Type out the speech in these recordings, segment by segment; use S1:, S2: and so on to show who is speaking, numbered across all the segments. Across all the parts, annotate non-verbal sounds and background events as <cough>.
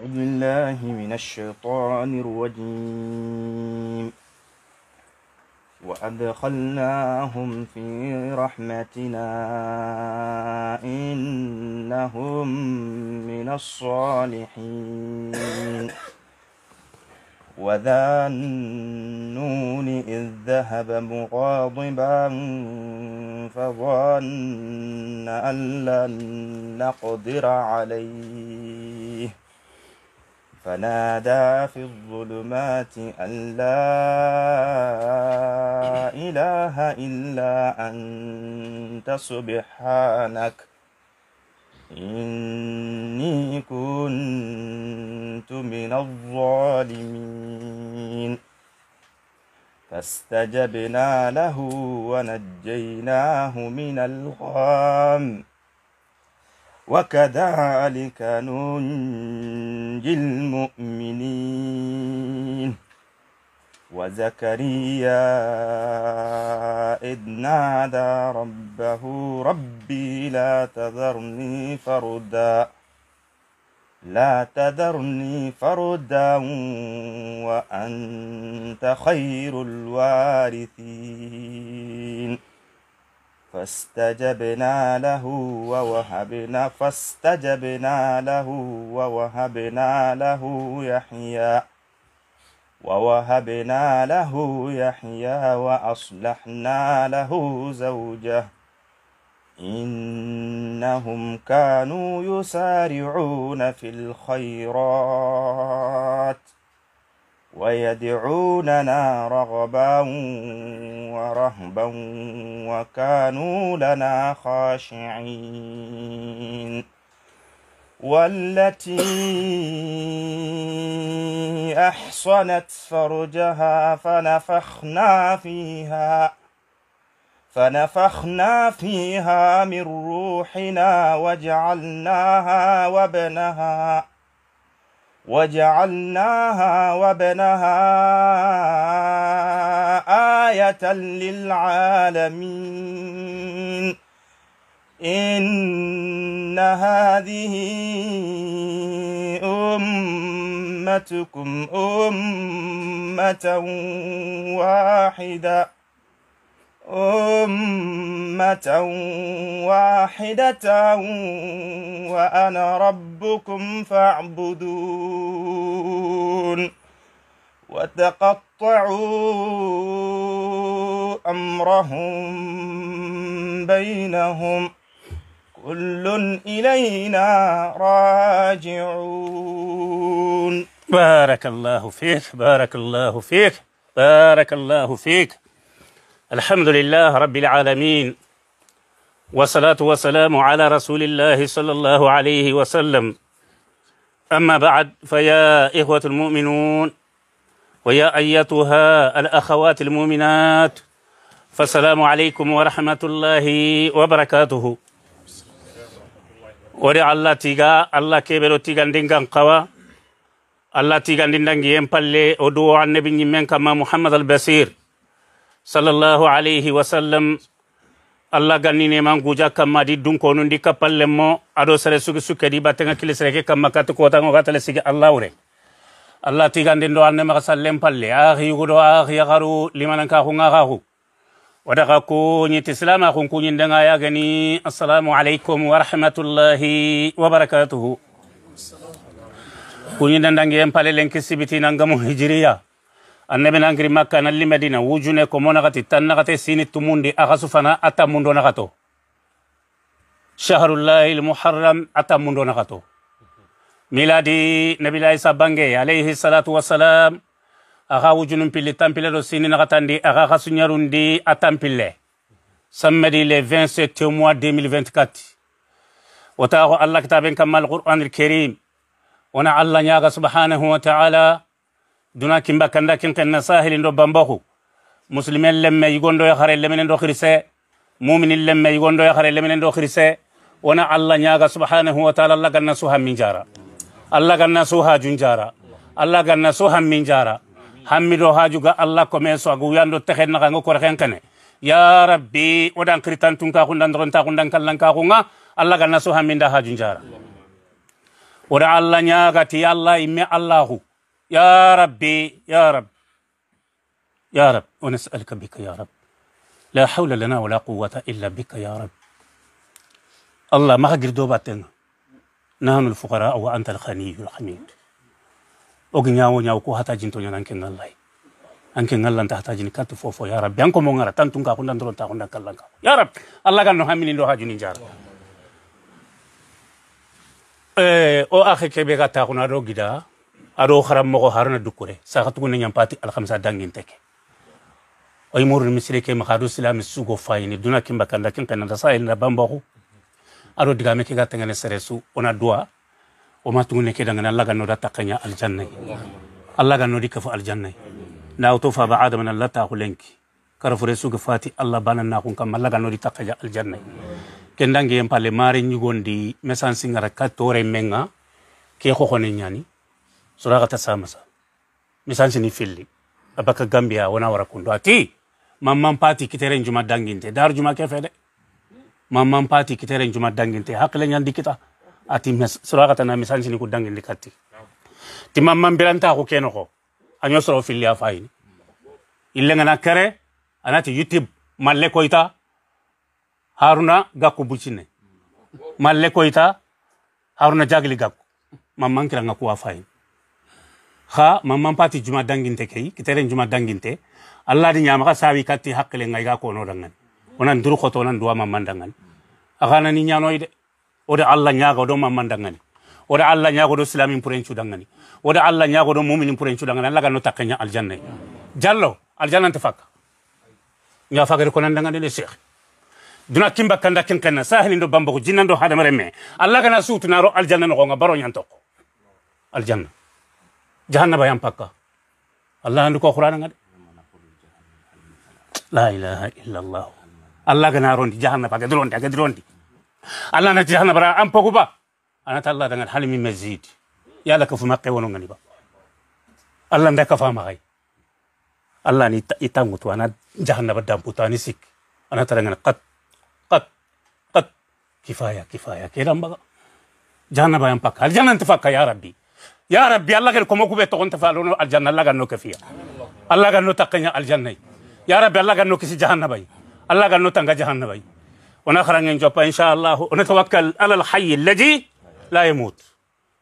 S1: أعوذ بالله من الشيطان الرجيم وأدخلناهم في رحمتنا إنهم من الصالحين وذا النون إذ ذهب مغاضبا فظن أن لن نقدر عليه فنادى في الظلمات أن لا إله إلا أنت سبحانك إني كنت من الظالمين فاستجبنا له ونجيناه من الغام وكذلك ننجي المؤمنين وزكريا إذ نادى ربه ربي لا تذرني فردا لا تذرني فردا وأنت خير الوارثين فاستجبنا له ووهبنا فاستجبنا له ووهبنا له يحيى ووهبنا له يحيى وأصلحنا له زوجه إنهم كانوا يسارعون في الخيرات ويدعوننا رغبا ورهبا وكانوا لنا خاشعين والتي احصنت فرجها فنفخنا فيها فنفخنا فيها من روحنا وجعلناها وابنها وجعلناها وابنها آية للعالمين إن هذه أمتكم أمة واحدة أمة واحدة وأنا ربكم فاعبدون وتقطعوا أمرهم بينهم كل إلينا راجعون
S2: بارك الله فيك بارك الله فيك بارك الله فيك الحمد لله رب العالمين والصلاة والسلام على رسول الله صلى الله عليه وسلم أما بعد فيا إخوة المؤمنون ويا أيتها الأخوات المؤمنات فالسلام عليكم ورحمة الله وبركاته ورعا الله تيغا الله كيبلو tigandin gan kawa الله tigandin dangiyen palle o duwo annabi ñimmen محمد mouhammad sallallahu alayhi wa sallam alla gannine man guja kamma di dun konu ndi kapalle mo ado sere sugi sukke di batenga kili sere ke kamma kat ko tango gatale sigi alla wure alla tigande ndo anne ma sallem palle ahi yugo ahi yagaru limanan ka hunga ga hu wada ka ko ni tislama kun kun ndanga ya gani assalamu alaikum wa rahmatullahi wa barakatuh kun ndandangi en palle len kisibiti nangamu hijriya annabi nan giri makka nalli medina wujune ko monagati tannagate sini tumundi akasu fana atamundo nagato shahrullahi lmuharram atamundo nagato miladi nabilahi isa bange alayhi salatu wassalam aga wujunun pilli tampille do sini nagatandi aga kasuñarundi atampille sammedi le 27 mois 2024 wotaaxo allah kitaben kamma alquranil karim wona allah ñaga subhanahu wa taala duna kimba kanda kenta na sahili ndo bamboku muslimen lemme yigondo ya khare lemene ndo khirse mu'minin lemme yigondo ya khare lemene ndo khirse wana allah nyaga subhanahu wa ta'ala allah ganna suha min allah ganna suha junjara allah ganna suha min jara hammido hajuga allah ko men so agu yando tehen naga ngo korhen kane ya rabbi odan kritan tun kundan don ta kundan kallan ka kunga allah ganna suha min hajunjara oda allah nyaga ti allah imme allahu يا ربي يا رب يا رب ونسألك بك يا رب لا حول لنا ولا قوة إلا بك يا رب الله ما غير دوباتنا نحن الفقراء وأنت الغني الحميد أغنيا ونيا وكو هتاجين تونيا نانكن الله أنكن الله أنت هتاجين كاتو فوفو يا رب يانكو مونغرا تانتون كاكونا ندرون تاكونا كاللان كاكو يا رب الله كان نحمين لو هاجين جار إيه، أو أخي كبيرا تاكونا روغي جدا ado harammogo harana dukkure sakatugune ñampati alhamisa danguinteke oy murun misire ke mahadu silami sugo fayini duna kimba kanda kin kananta sahilina bambaku ado digame ke ga tengene seresu ona duwa oma tugune ke dangana allah gannoda takkanya aljanna allah gannodi kafu aljanna na auto fa ba adama na lata hulenki kara fure suga fati allah bana na kun kam allah gannodi takkanya aljanna kendange yempale mare ñugondi mesan singara katore menga ke xoxone ñani suragata samasa misan sini filli abaka gambia wana wara kundo ati mamman pati kitere njuma danginte dar juma ke fede mamman pati kitere njuma danginte hakle nyan dikita ati suragata na misan sini ku danginde katti ti mamman biranta ko keno ko anyo soro filli afaini ya ille ngana kare anati youtube malle koita haruna gakko bucine malle koita haruna jagli gak, mamman kira ngaku afaini ha mamman pati juma danginte kei kitere juma danginte allah di nyama ka sabi katti hakle ngai ga kono dangan onan duru khoto onan dua mamman dangan agana ni nyano ide ode allah nyaga do mamman dangan ode allah nyaga do islamin puren chu dangani ode allah nyaga do mu'minin puren chu dangan allah ga no takanya aljanna jallo aljanna tafaka nga fakare konan dangan le sheikh duna kimba kanda ken kana sahli ndo bambo jinando ndo hada mareme allah na sutu na naro aljanna no nga baro nyanto aljanna jahanna bayam pakka allah andu ko qur'ana ngade la ilaha illallah allah gana rondi jahannaba gadi rondi rondi allah na jahanna bara am ba allah dengan halmi mazid yala ka fuma wono ngani ba allah ndaka fa ma allah ni itangutu ana ba damputa anisik. sik anata dangan qat qat qat kifaya kifaya kelam ba jahanna bayam pakka jahanna tifakka ya rabbi يا ربي الله كم كمكو بتقون تفعلون الجنة الله جنو كفيا الله جنو تقينا الجنة يا ربي الله جنو كسي جهنم باي الله جنو تنجا جهنم باي ونخر إن جوبا إن شاء الله ونتوكل على الحي الذي لا يموت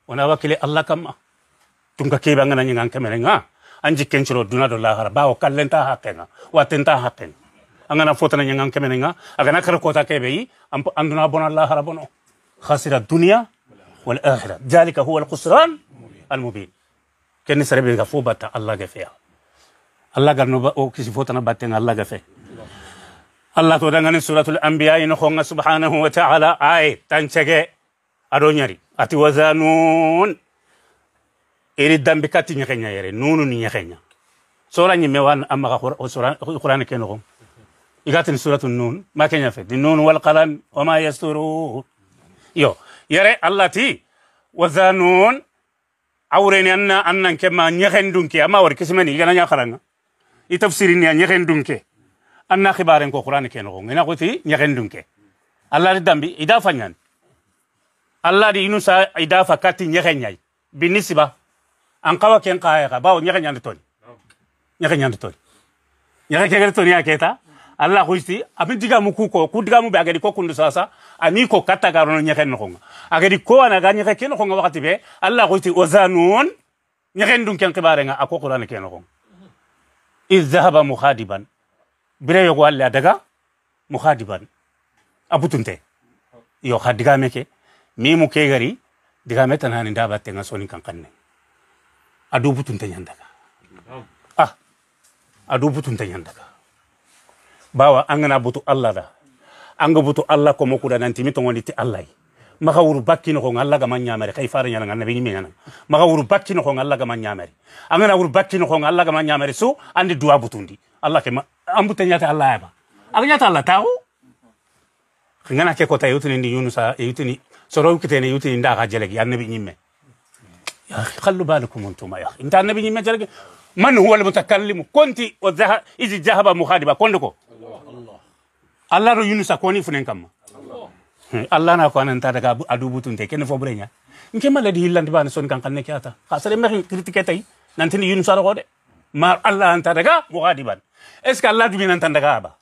S2: ونوكل الله كما تونك كي بعنا نيجان كمرينا أنجي كنشرو دونا دولا هربا وكلن تا حقنا واتن تا حقنا أنا فوتنا نيجان كمرينا أنا كرو كوتا كيبي أم أندنا بنا الله هربنا خسر الدنيا والآخرة ذلك هو الخسران المبين كن سربي بات الله غفيا الله غنوبا أو كسفوتنا باتين الله غفيا الله تو دان غني سورة الأنبياء ان نخونا سبحانه وتعالى آية تنشجع أرونيري أتي وزانون اري دم بكاتي ني خنيا يري نونو ني نيخنيا سورة ميوان أما سورة القرآن كنوهم يغاتن سورة النون ما كان يفيد النون والقلم وما يسترون يو يري الله تي وزانون ni anna annan ma nyehen dunke ama war kismani igana ñaharanga i tafsir ni nyehen dunke anna xibaren ko qur'an ke noxonga ina xuti nyehen dunke allah ti dambi i dafa allah di inusa ida i dafa kati ñexe ñay binni siba an xawa ken xayexa bawo ñexe ñandi toni ñexe ñandi toni ñexe kegede ton ya keta allah xusti diga mu ku ko ku digamu be di ko kundu sasa ami ko katta garono ñeken noxonga agadi kowanaga ñeke ke noxonga waxati ɓe allah xoyti o zanun ñeken dun ken xibarenga a ko qurana ke noxonga id dahaba muhadiban bire yogo alle a daga muhadiban a butunte yo xa digame ke mimu ke gari digame tanani ndabatenga soni kankanne adu butunte ñandaga ah adu butunte ñandaga bawa angana butu allah da anga allah ko mokuda nanti mi tongondi ti allah maga wuru bakki no ko allah ga man nyamare kay fara nyana ngana bini nyana maga wuru bakki no ko allah ga man nyamare angana wuru bakki no ko allah ga man nyamare so andi duwa butundi allah ke ambute nyata allah yaba agnyata allah tawo ngana ke kota yutini ndi yunusa yutini soro kitene yutini nda ga jelegi annabi nyimme يا اخي خلوا بالكم انتم يا اخي انت النبي نيمه من هو المتكلم كنت وذهب اذ ذهب مخالبا كنكو Allah ro yunusa koni funen kam Allah na ko nan ta daga adubutun te ken fo brenya nke mala di hillan ban son kan kanne kiata ka sare me critique tay nan nantini yunusa ro de ma Allah nan ta daga mughadiban est ce Allah du nan ta daga ba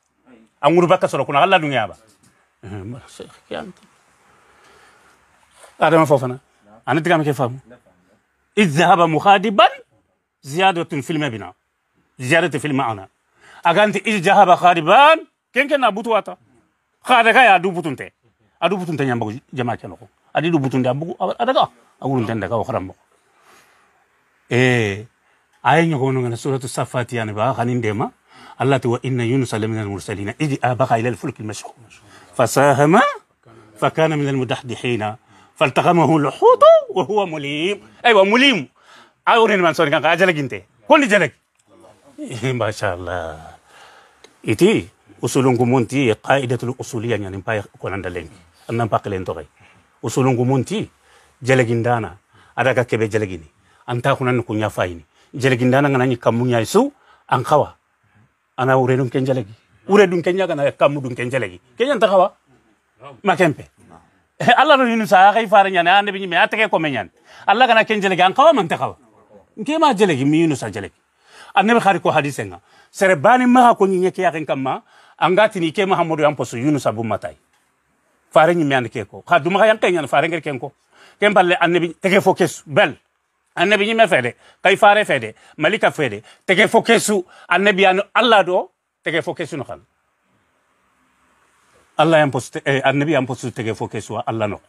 S2: anguru bakka soro kuna du nya ba adama fofana ana tiga me fam إذ ذهب مخادبا زيادة في المبنى زيادة في المعنى أغانت إذ ذهب خادبا كين كنا بتو أتا خارجها يا دو بتو تنتي أدو بتو تنتي يامبو جماعة كنوكو أدي دو بتو تنتي أبو أدا كا أقول تنتي كا وخرام بو إيه أي نيو كونو عند سورة الصفات يعني بقى خانين ديما الله تو إن يونس عليه من المرسلين إذ أبا إلى الفلك المشحون فساهم فكان من المدحدحين فالتقمه الحوت وهو مليم أيوة مليم أورين من سوري كان قاعد جلك أنت كل جلك ما شاء الله إتي usulungu munti ya, qaidatul usuliya nyanin pay konanda len annan pakelen to kay usulungu munti jelegindana adaga kebe jelegini anta kunan ku nya fayini jelegindana ngana kamu nya isu an kawa ana urenum ken jelegi uredun ken nyaga na ya, kamu dun ken jelegi ken nya kawa makempe eh, Allah ro yinu sa kay fara nyana ande bi me atake ko menyan Allah kana ken jelegi an kawa man ta kawa nke ma jelegi mi yinu sa jelegi annabi khari ko hadisenga sere bani ma ko nyi nyeke yakin kamma angatini ke mahamadu yan poso yunus abu matai fare nyimi an ke ko ha duma yan kenyan fare ngel ken ko ken balle annabi tege fo bel annabi me fede kay fare fede malika fede tege fo annabi an allah do tege fo kesu no kan allah yan poso eh, annabi yan poso tege fo allah no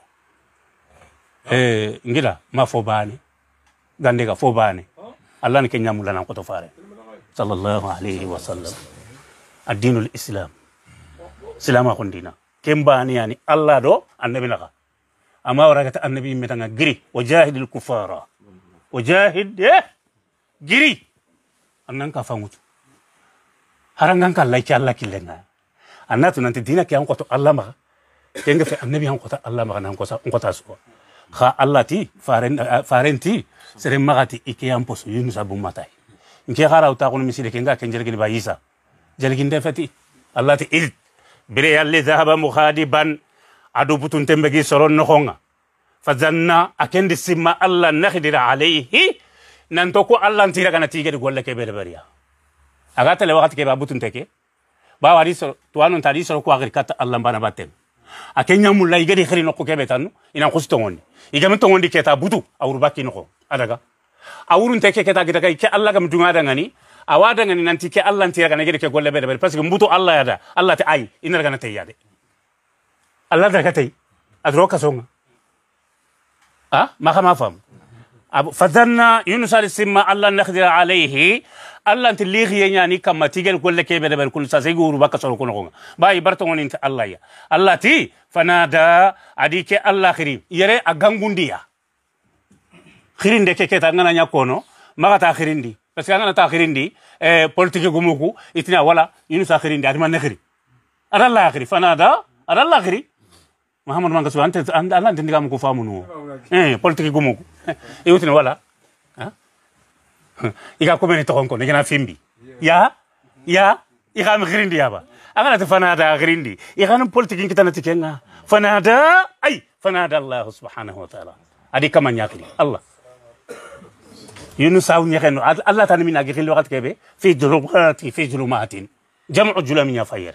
S2: eh ngila ma fo bani gande ga fo bani allah ne kenya mulana ko to fare sallallahu alaihi wasallam adinul islam silama kondina kembaniyani allah do annabi naka ama waragata annabi metanga giri o kufara o jahid giri annan ka fangutu harangan ka layki allah killenga annatu nanti dina ke an koto allah maga kenga fe annabi an kota allah ma nan sa an ta so ha allah ti faren eh, eh, faren ti sere magati ike an poso yunu sabu matai nke hara uta misile kenga kenjergeni ba isa jalgin deefati allati id bire yalli zahaba mukhadiban adu butun tembegi soron nokhonga fazanna akendi simma allah nakhdira alayhi nan to ko allah tira kana tige di golle kebe bariya aga tele wakati kebe butun teke ba wari so to anun tadi so ko agir kata allah bana batem akenya mulla igedi khiri nokko kebe tanu ina kusto ngoni igam to ngondi keta butu awur bakki nokko adaga awurun teke keta gidaga ke allah gam dunga dangani awada ngani nanti ke Allah nanti kana gede ke golle bede bede parce que mbuto Allah ya da Allah ta ay ina kana tay ya de Allah da ka tay adro ka songa ah ma kama fam فظن يونس عليه السما الله نخدر عليه الله انت اللي غياني كما تيجن كل كي بدا بكل ساسي غور بك سر كون كون باي برتون انت الله يا الله تي فنادى اديك الله خري يري اغانغونديا خرين دك كي تانغنا نيا كونو ما تا خرين دي parce que an ganata hirindi eh, politique gumuku itina wala yunusa hirindi adima nehiri adalla hiri fanada adalla hiri muhammad manga so ante alla ante ndiga muku famu nuo eh politique gumuku eh, e utina wala iga komene tokonko ne gana fimbi ya ya iga mi hirindi yaba agana ta fanada hirindi iga no politique kitana tikenga fanada ay fanada allah subhanahu wa ta'ala adi kama allah ينساو نيغنو الله تاني من اغي خلي وقت كبه في ظلمات في جلومات جمع جلوم يا فاير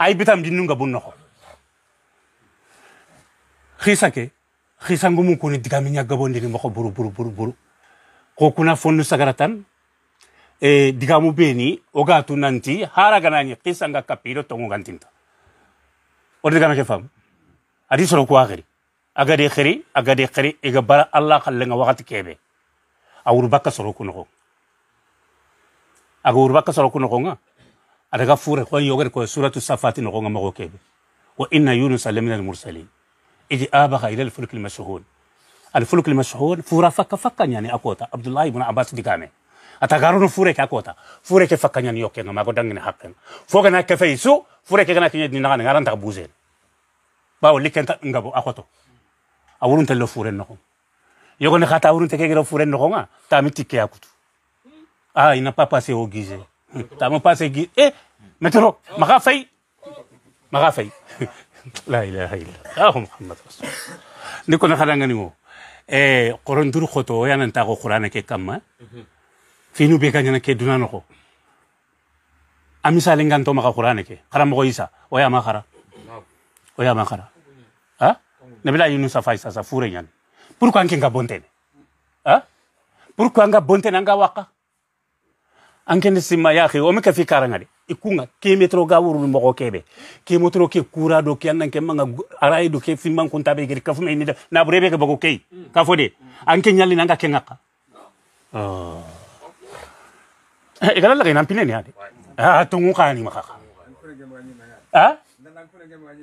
S2: اي بتام دي نونغا بون نخو خيساكي خيسانغو مون كوني ديغا مي نياغا بون مخو برو برو برو برو كو كنا فون سغراتان e digamu beni ogatu nanti hara ganani qisanga kapiro tongu gantinta odi gana ke fam adi soro ko akhiri agade khiri agade khiri e ga bara allah khallenga wakati kebe awur bakka soro kuno ko aga urbaka soro kuno ko nga adaga fure ko yoger ko suratu safati no nga mago kebe wa inna yunus lamin al mursalin idi abaha ila al fulk al mashhun al fulk al mashhun fura fakka fakka yani akota abdullah ibn abbas digame atagarono fure ke akota fure ke fakka yani yokke nga mago dangene hakken foga na ke feisu fure ke gana kinye dinanga ngara ndak buzen bawo likenta ngabo akoto awurun tello fure no yoko ne khata urun teke furen no konga ta mi tikke akutu ah ina pa passé au guise ta mo passé gi eh metro maga fay maga fay <laughs> la ilaha illa ah muhammad rasul ni ko na khadanga ni mo eh qur'an dur khoto ya nan ta go qur'ana ke kamma nu be kanyana ke duna no ko amisa lengan to maga qur'an ke khara mo isa o ya ma khara o ya ma khara ha nabila yunus fa isa sa fure yani pourquoi anke nga bontene ah pourquoi ga bontene anga waka anke sima yake, o me ka fi karanga de ikunga e ke metro ga wuru mo ko kebe ke metro ke kura do ke manga arai e do ke simman kun tabe gir kafu me na burebe ke bako kei ka fode anke nyali nanga ke ngaka ah eh, e gala laga nan pinene ade ya ah tungu makaka ah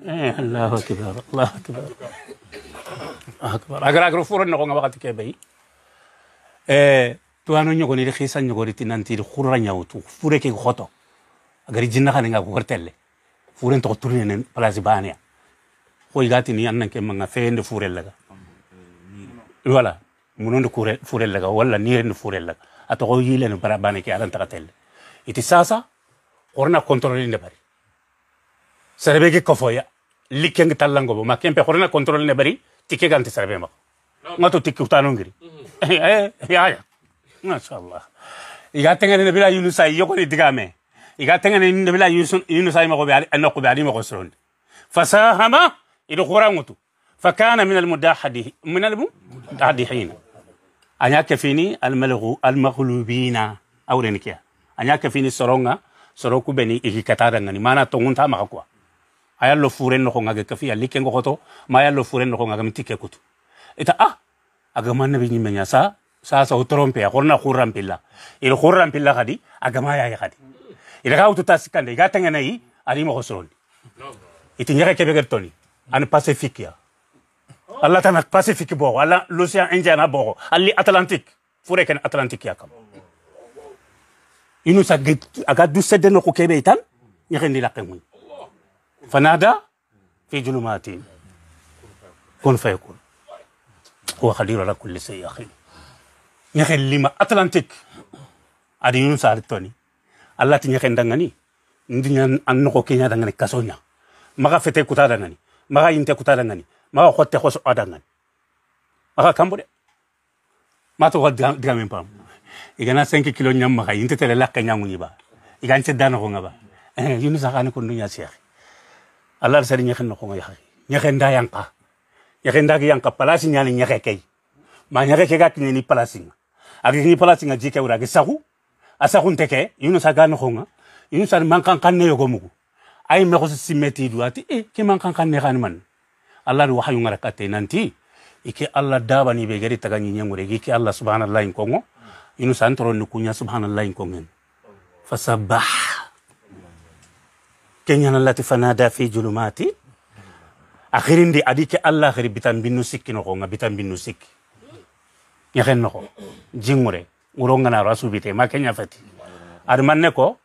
S2: eh, Allah akbar Allah akbar agara agara furo no nga wakati kebe eh to anu nyogo ni khisa nyogo riti nanti khurra nyawtu fure ke khoto agari jinna khane nga gortelle fure to turne nen place bania ko igati ni annan ke manga fende fure laga wala munondo kure fure laga wala niren fure laga ato ko yile no bara bani ke alan takatelle iti sasa korna kontrole ne bari serebege kofoya likeng talango ma kempe korna kontrole ne bari تيكي كانت سربي ما ما تو تيكي وتانونغري ايه يا يا ما شاء الله يا تنغني نبيلا يونس اي يقول دغامي يا تنغني نبيلا يونس يونس اي ما قبي انا قبي علي ما قصرون فساهما الى قرامته فكان من المداحدي من المداحدين أنا كفيني الملغو المغلوبين أورينكيا أنا كفيني سرونا سروكو بني إيكي كتارنغني ما أنا تونغون تاما كوا ayallo furen no ngage kafi alli kengo koto ma ayallo furen no ngage mitike kutu ita ah agama nabi ni menya sa sa sa utrompe ya korna khuram pilla il khuram pilla khadi agama ya ya khadi ila ga utu tasikande ga tangana yi ali mo hosoni iti nyaka kebe gertoni an pacifique ya Allah tana pacifique bo Allah l'océan indien na bo ali atlantique fure ken atlantique ya kam inu sa aga du sedde no ko kebe itan yakhendi la kengu فنادى في ظلمات كن فيكون هو خدير على كل شيء يا اخي يا اخي لما اتلانتيك ادي يونس ارتوني الله تي خن دغني ندي ان نكو كينيا دغني كاسونيا ما غفته كوتا دغني ما ينتي كوتا دغني ما خوتي خوس ادغني ما كامبودي ما تو دغامين بام igana 5 kilo nyam ma kay inte لاك نيامو nyamu ni ba igan se dano ko ngaba yunus akane ko ndunya cheikh alal sari nyaken no konga yakai yang da yanka nyaken da ka palasi nyani nyake kei ma nyake ke ni palasi nga agi ni palasi nga jike ura gisahu asahu nteke yuno saga yunu konga ah? yuno kan mankan kanne yogo mugu ay me khosi meti duati e eh, ki mankan kanne kan man allah ru hayu ngara kate nanti iki allah daba ni be gari tagani nyangure ike allah subhanallah in kongo yuno santoro ni kunya subhanallah in kongen fasabah kenyana lati fanada fi julumati akhirin di adike allah khiri bitan binnu sikki no ko nga bitan binnu sikki nyaken no ko jingure ngurongana rasu bite ma kenya fati ar manne ko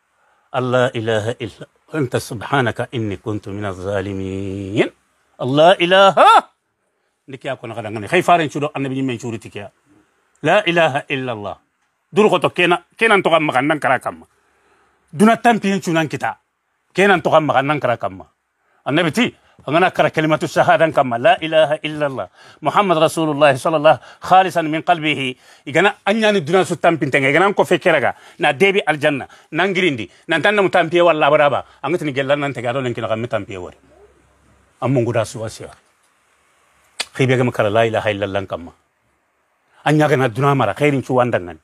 S2: allah ilaha illa anta subhanaka inni kuntu minaz zalimin allah ilaha ndike akona kada ngani khay faren chudo annabi men churi tikia la ilaha illa allah dur ko to kena kenan to kam makan nan kara kam duna tampi en chunan kita كينا انتو غم غنا نكرا كما النبي تي غنا كرا كلمة الشهادة كما لا إله إلا الله محمد رسول الله صلى الله خالصا من قلبه إغنا أنيا ندنا ستام بنتنا إغنا نكو فكرة نا ديبي الجنة ننجرين دي ننتنا متام بيه والله برابا أنتني جلنا ننتقادو لنكي نغم متام بيه وري أمون قدا سواسيا خيبيا كما كرا لا إله إلا الله كما أنيا غنا دنا مرا خيرين شو واندنن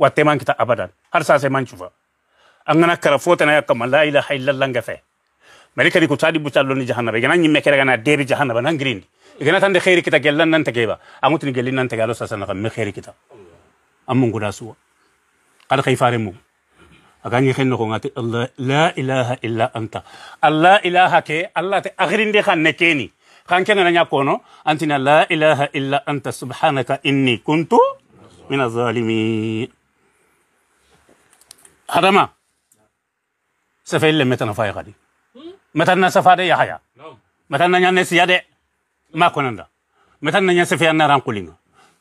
S2: واتمان كتا أبدا هرسا سيمان شوفا angana kara fotana ya kama la ilaha illallah nga malika di kutadi butalo ni jahannaba igana nyimme kere gana debi jahannaba nan grindi igana tande khairi kita gellan nan takeba amutni gelin nan tagalo sasana kam khairi kita amun guda suwa qad khayfare mu aganyi khenno ko ngati allah la ilaha illa anta allah ilaha ke allah te agrinde khan nekeni khan kenna nya kono antina la ilaha illa anta subhanaka inni kuntu min az-zalimin hadama sefelle metana fay khadi metana safade ya haya metana nya ne siyade ma konanda metana nya sefe na ran kulinga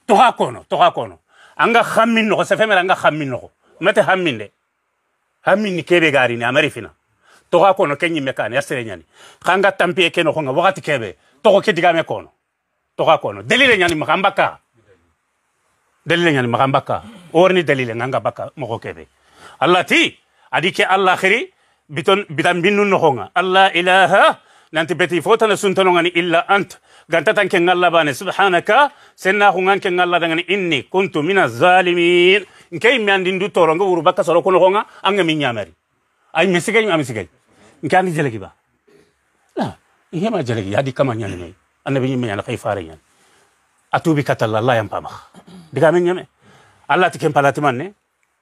S2: to ha kono to ha kono anga khammin no sefe mera anga khammin no mete khammin de Khammin ni kebe gari ni amarifina to ha kono kenyi mekane ya sere nyani khanga tampie keno nga wakati kebe to ko kidiga me kono to ha kono delile nyani makambaka delile nyani makambaka orni delile nganga baka mo kebe allah ti adike allah khiri biton bitan binnu no honga alla ilaha nanti beti fotana suntano ngani illa ant ganta tan ken alla bane subhanaka senna hungan ken alla dangani inni kuntu minaz zalimin nkay mi andi ndu torongo wuru bakka soro kono honga anga mi nyamari ay mesigay mi amisigay nkani jelegi ba la ihema jelegi hadi kama nyani mai annabi mi yana kay fare nyani atubi katalla la yam pamakh diga men nyame alla tikem palatiman ne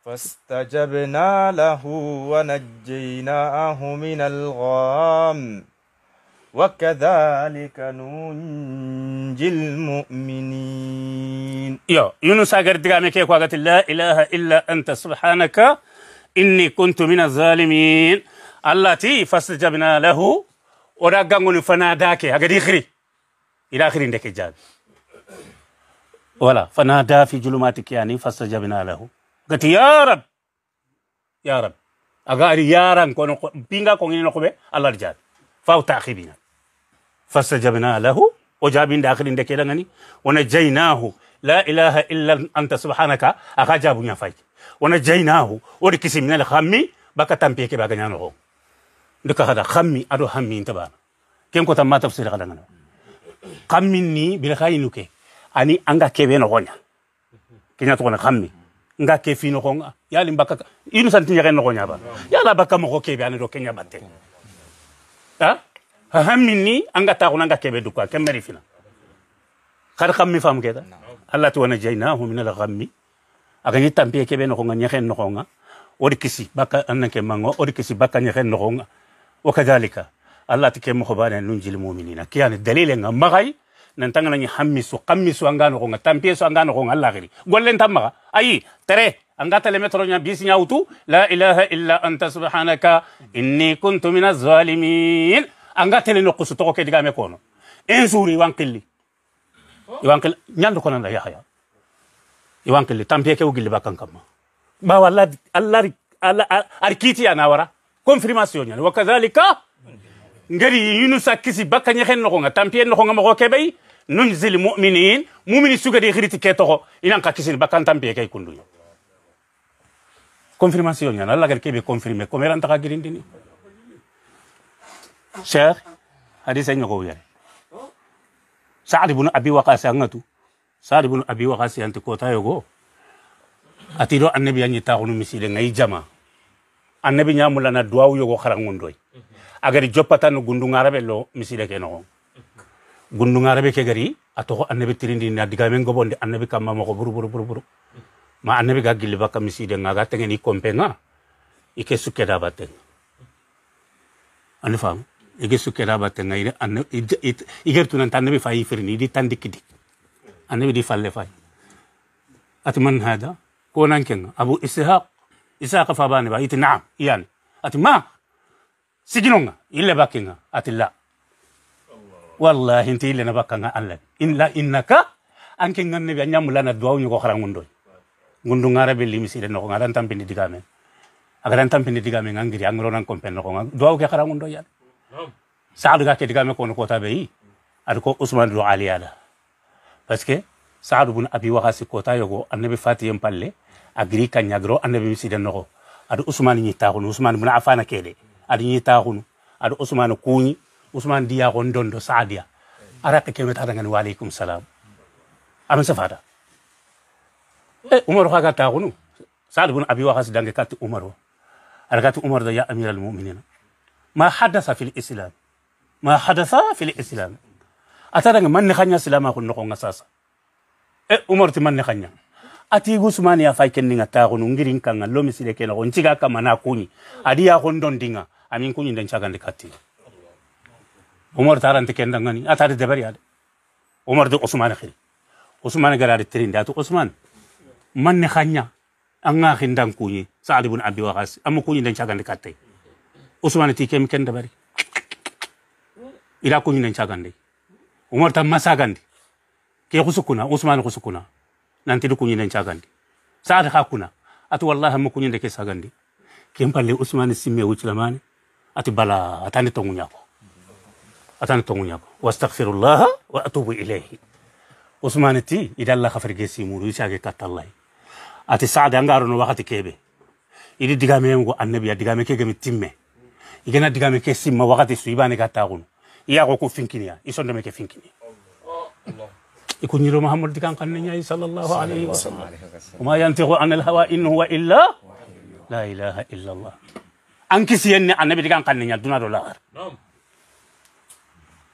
S1: فاستجبنا له ونجيناه من الغام وكذلك ننجي المؤمنين
S2: يا يونس اگر دغامي كيكو لا اله الا انت سبحانك اني كنت من الظالمين تي فاستجبنا له ورغانغون فناداك اگر يخري الى اخر اندك جاب ولا فنادا في جلوماتك يعني فاستجبنا له gati ya rab ya rab aga ari ya ran kono pinga ko ngino ko be allah jaabi faw takhibina fastajabna lahu وجابين داخل عندك كده غني ونجيناه لا اله الا انت سبحانك اخا جابو يا فاي ونجيناه وركسي من الخمي بك تمبيك بك نانو دك هذا خمي ادو همي انت با كم كنت ما تفسير هذا غني خمني بالخاينك اني انغا كيبين غني كنا تقول خمي nga ke fi nogo nga yali mbaka inu e santi nyare nogo nyaba yala baka mogo kebe ane do kenya bate ha hahamini anga ta kunanga kebe dukwa kemeri fina kar kam mi fam keda allah tu wana jaina hu min al ghammi agani tambe kebe nogo nga nyare nogo nga odi kisi baka anake mango odi kisi baka nyare nogo nga wakadhalika allah tike mo khobane lunjil mu'minina kiyani dalile nga magai nantanga nani hammisu kammisu angano konga tampiesu angano konga lagiri gollen tamaga ayi tere angata le metro nya bisi nyautu la ilaha illa anta subhanaka inni kuntu minaz zalimin angata le nokusu toko ke digame kono ensuri wankili wankili nyando kona na yahya wankili tampie ke ugilli bakan kama ba walla allah ar kiti anawara confirmation yani wakadhalika ngari yunu sakisi kisi bakka noko noxo nga tampien noko nga moxo keɓey nunzil muminin mumini sugadi xiriti ke toxo inan bakan kisini bakkan tampie kay Konfirmasi confirmation ñana lagar keɓe confirmé comme erantaxa girindini cheikh hadisa ñoxo yare saad ibnu abi Wakasi angatu saad bunu abi Wakasi anti kota go. Atiro annabi a ñittaxunu misile ngai jama annabi nyamulana duwawu yogo go mm agari joppata no gundungaraɓe lo misile ke noxon gundungaraɓe ke gari a annabi tirindi na digamen gobonde annabi kamma moxo buru buru buru buru ma annabi ga gilli bakka misidenga ga tengen i compenga ike sukkeda batten ani faamu ike sukkeda battenga igertunanta annabi fayi firini fai tan dikki dik annabi di falle fayi ati man hada konankenga abu ishaq ishaq fa ba iti naam iyan ati ma sijinonga ille bakinga atilla wallahi inti ille na bakanga allah Inla innaka anke nganne bi nyam lana duaw nyugo khara ngundo ngundu ngara be limi sire no ngara tampini digame agara tampini digame ngangiri angro nan kompen no ngang ke khara ya saadu ga ke digame ko no be yi ko usman do ali ala parce que saadu bun abi kota yogo annabi fatiyem palle agri kanyagro annabi miside no ad usman ni taxun usman bun afana kede aɗa ñitahunu aɗa kuni usman dia diya kon dondo saadiya araqe kemet haɗa gani waaleykum salam amin safata e umaro haga tahunu saad bun abi wahas dange katti umaro aɗa katti umar da ya amira almuminina ma hadasa fil islam ma hadasa fil islam ataɗaga manne xaña silama xun noxonga sasa e umar ti manne xaña ati gusmani ya fay kenninga taxunu ngirin kanga lomi sile kena xon ciga kamana kuñi adi amin kunyi den chagandi katti umar taran te kendan ngani atari debari ade umar de usman khiri usman gara de tirin datu usman man ne khanya anga khindan kunyi sa'ad ibn abi waqas am kunyi den chagandi katti usman ti kem ken debari ila kunyi den chagandi umar tam masagandi ke khusukuna usman khusukuna nanti kunyi den chagandi sa'ad khakuna atu wallahi am kunyi de ke sagandi kem palle usman simme wuclamani ati bala atani tongu ñako atani tongu ñako wastaghfirullaha wa atubu ilayhi usmani ti ida allah khafirge simuru isage katallahi ati saade angarono wakati kebe idi digame ngo annabiya digame kege mitimme igena digame ke simma wakati su ibane katagun iya ko ku finkiniya isonde meke finkiniya يكون محمد كان قال النبي صلى الله عليه وسلم وما ينطق عن الهوى إن هو إلا لا إله إلا الله ankisi yenne annabi tigan kanne nya duna do la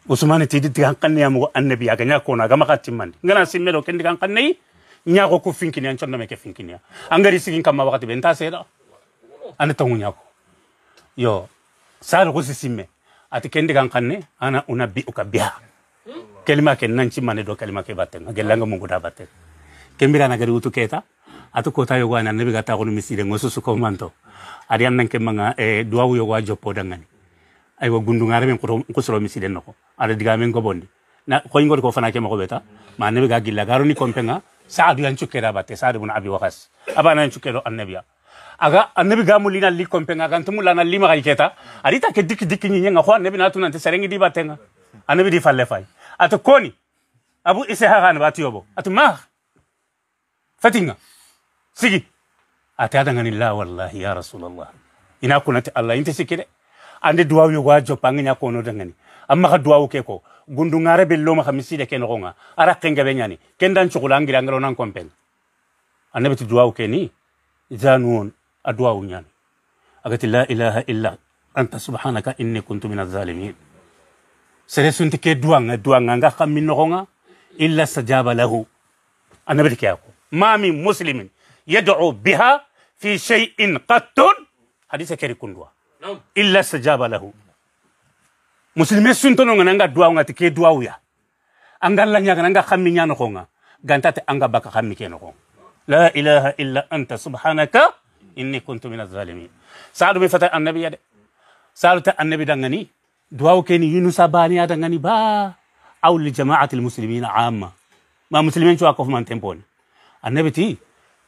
S2: usmani tidi tigan kanne ya mo annabi ya ganya ko na gama ka man ngana simme do ken tigan kanne nya ko ku finki nya chonna me ke finki nya angari sigin kam ma wakati benta seda an tangu nya ko yo sar ko simme ati ken tigan kanne ana una bi ukabiha kelima ke nan mane do kelima ke batten gelanga mo da batten kembira na gari utu keta atu kota yogo annabi gata ko misire ngosu ko manto ariyan nanke manga e eh, duwawu yogo a joppo dangani aywa gundungare men kusoro misiden noko ada digamen gobondi na koyngor ko fana ke mako beta ma nebe ga gilla garoni kompenga saadu yan cukkeda batte saadu bun abi wakas abana yan cukkedo annabiya aga annabi ga mulina li kompenga kan tumula na lima kay keta arita ke dik dik ni nga ho annabi na tunante serengi di batenga annabi di falle fay ato koni abu isaha kan batiyobo ato ma fatinga sigi atadanganilla wallahi ya rasulallah ina kunati allah inte sikide ande duwaw yo wajo pangnya kono dangani amma ka duwaw ke ko gundu ngare bello ma khamiside ken ronga ara kenga benyani kendan chukulangi langalo nan kompen anne beti duwaw ke ni zanuun aduwaw nyani agati la ilaha illa anta subhanaka inni kuntu minaz zalimin sere sunti ke duwanga duwanga nga khamin ronga illa sajaba lahu annabi ke ko mami muslimin يدعو بها في شيء قط حديث كري كندوا نعم. إلا استجاب له مسلمي سنتون نغا نعم، نعم، دعاو نغا تكي دعاو يا أنغا لانيا نغا خمي نيانو خونغا غانتات أنغا باكا خمي كينو خونغ لا إله إلا أنت سبحانك إني كنت من الظالمين سعد من فتح النبي يد سعد النبي دغني دعاو كيني يونس باني دغني با أو لجماعة المسلمين عامة ما مسلمين شو أكوف من تنبون النبي تي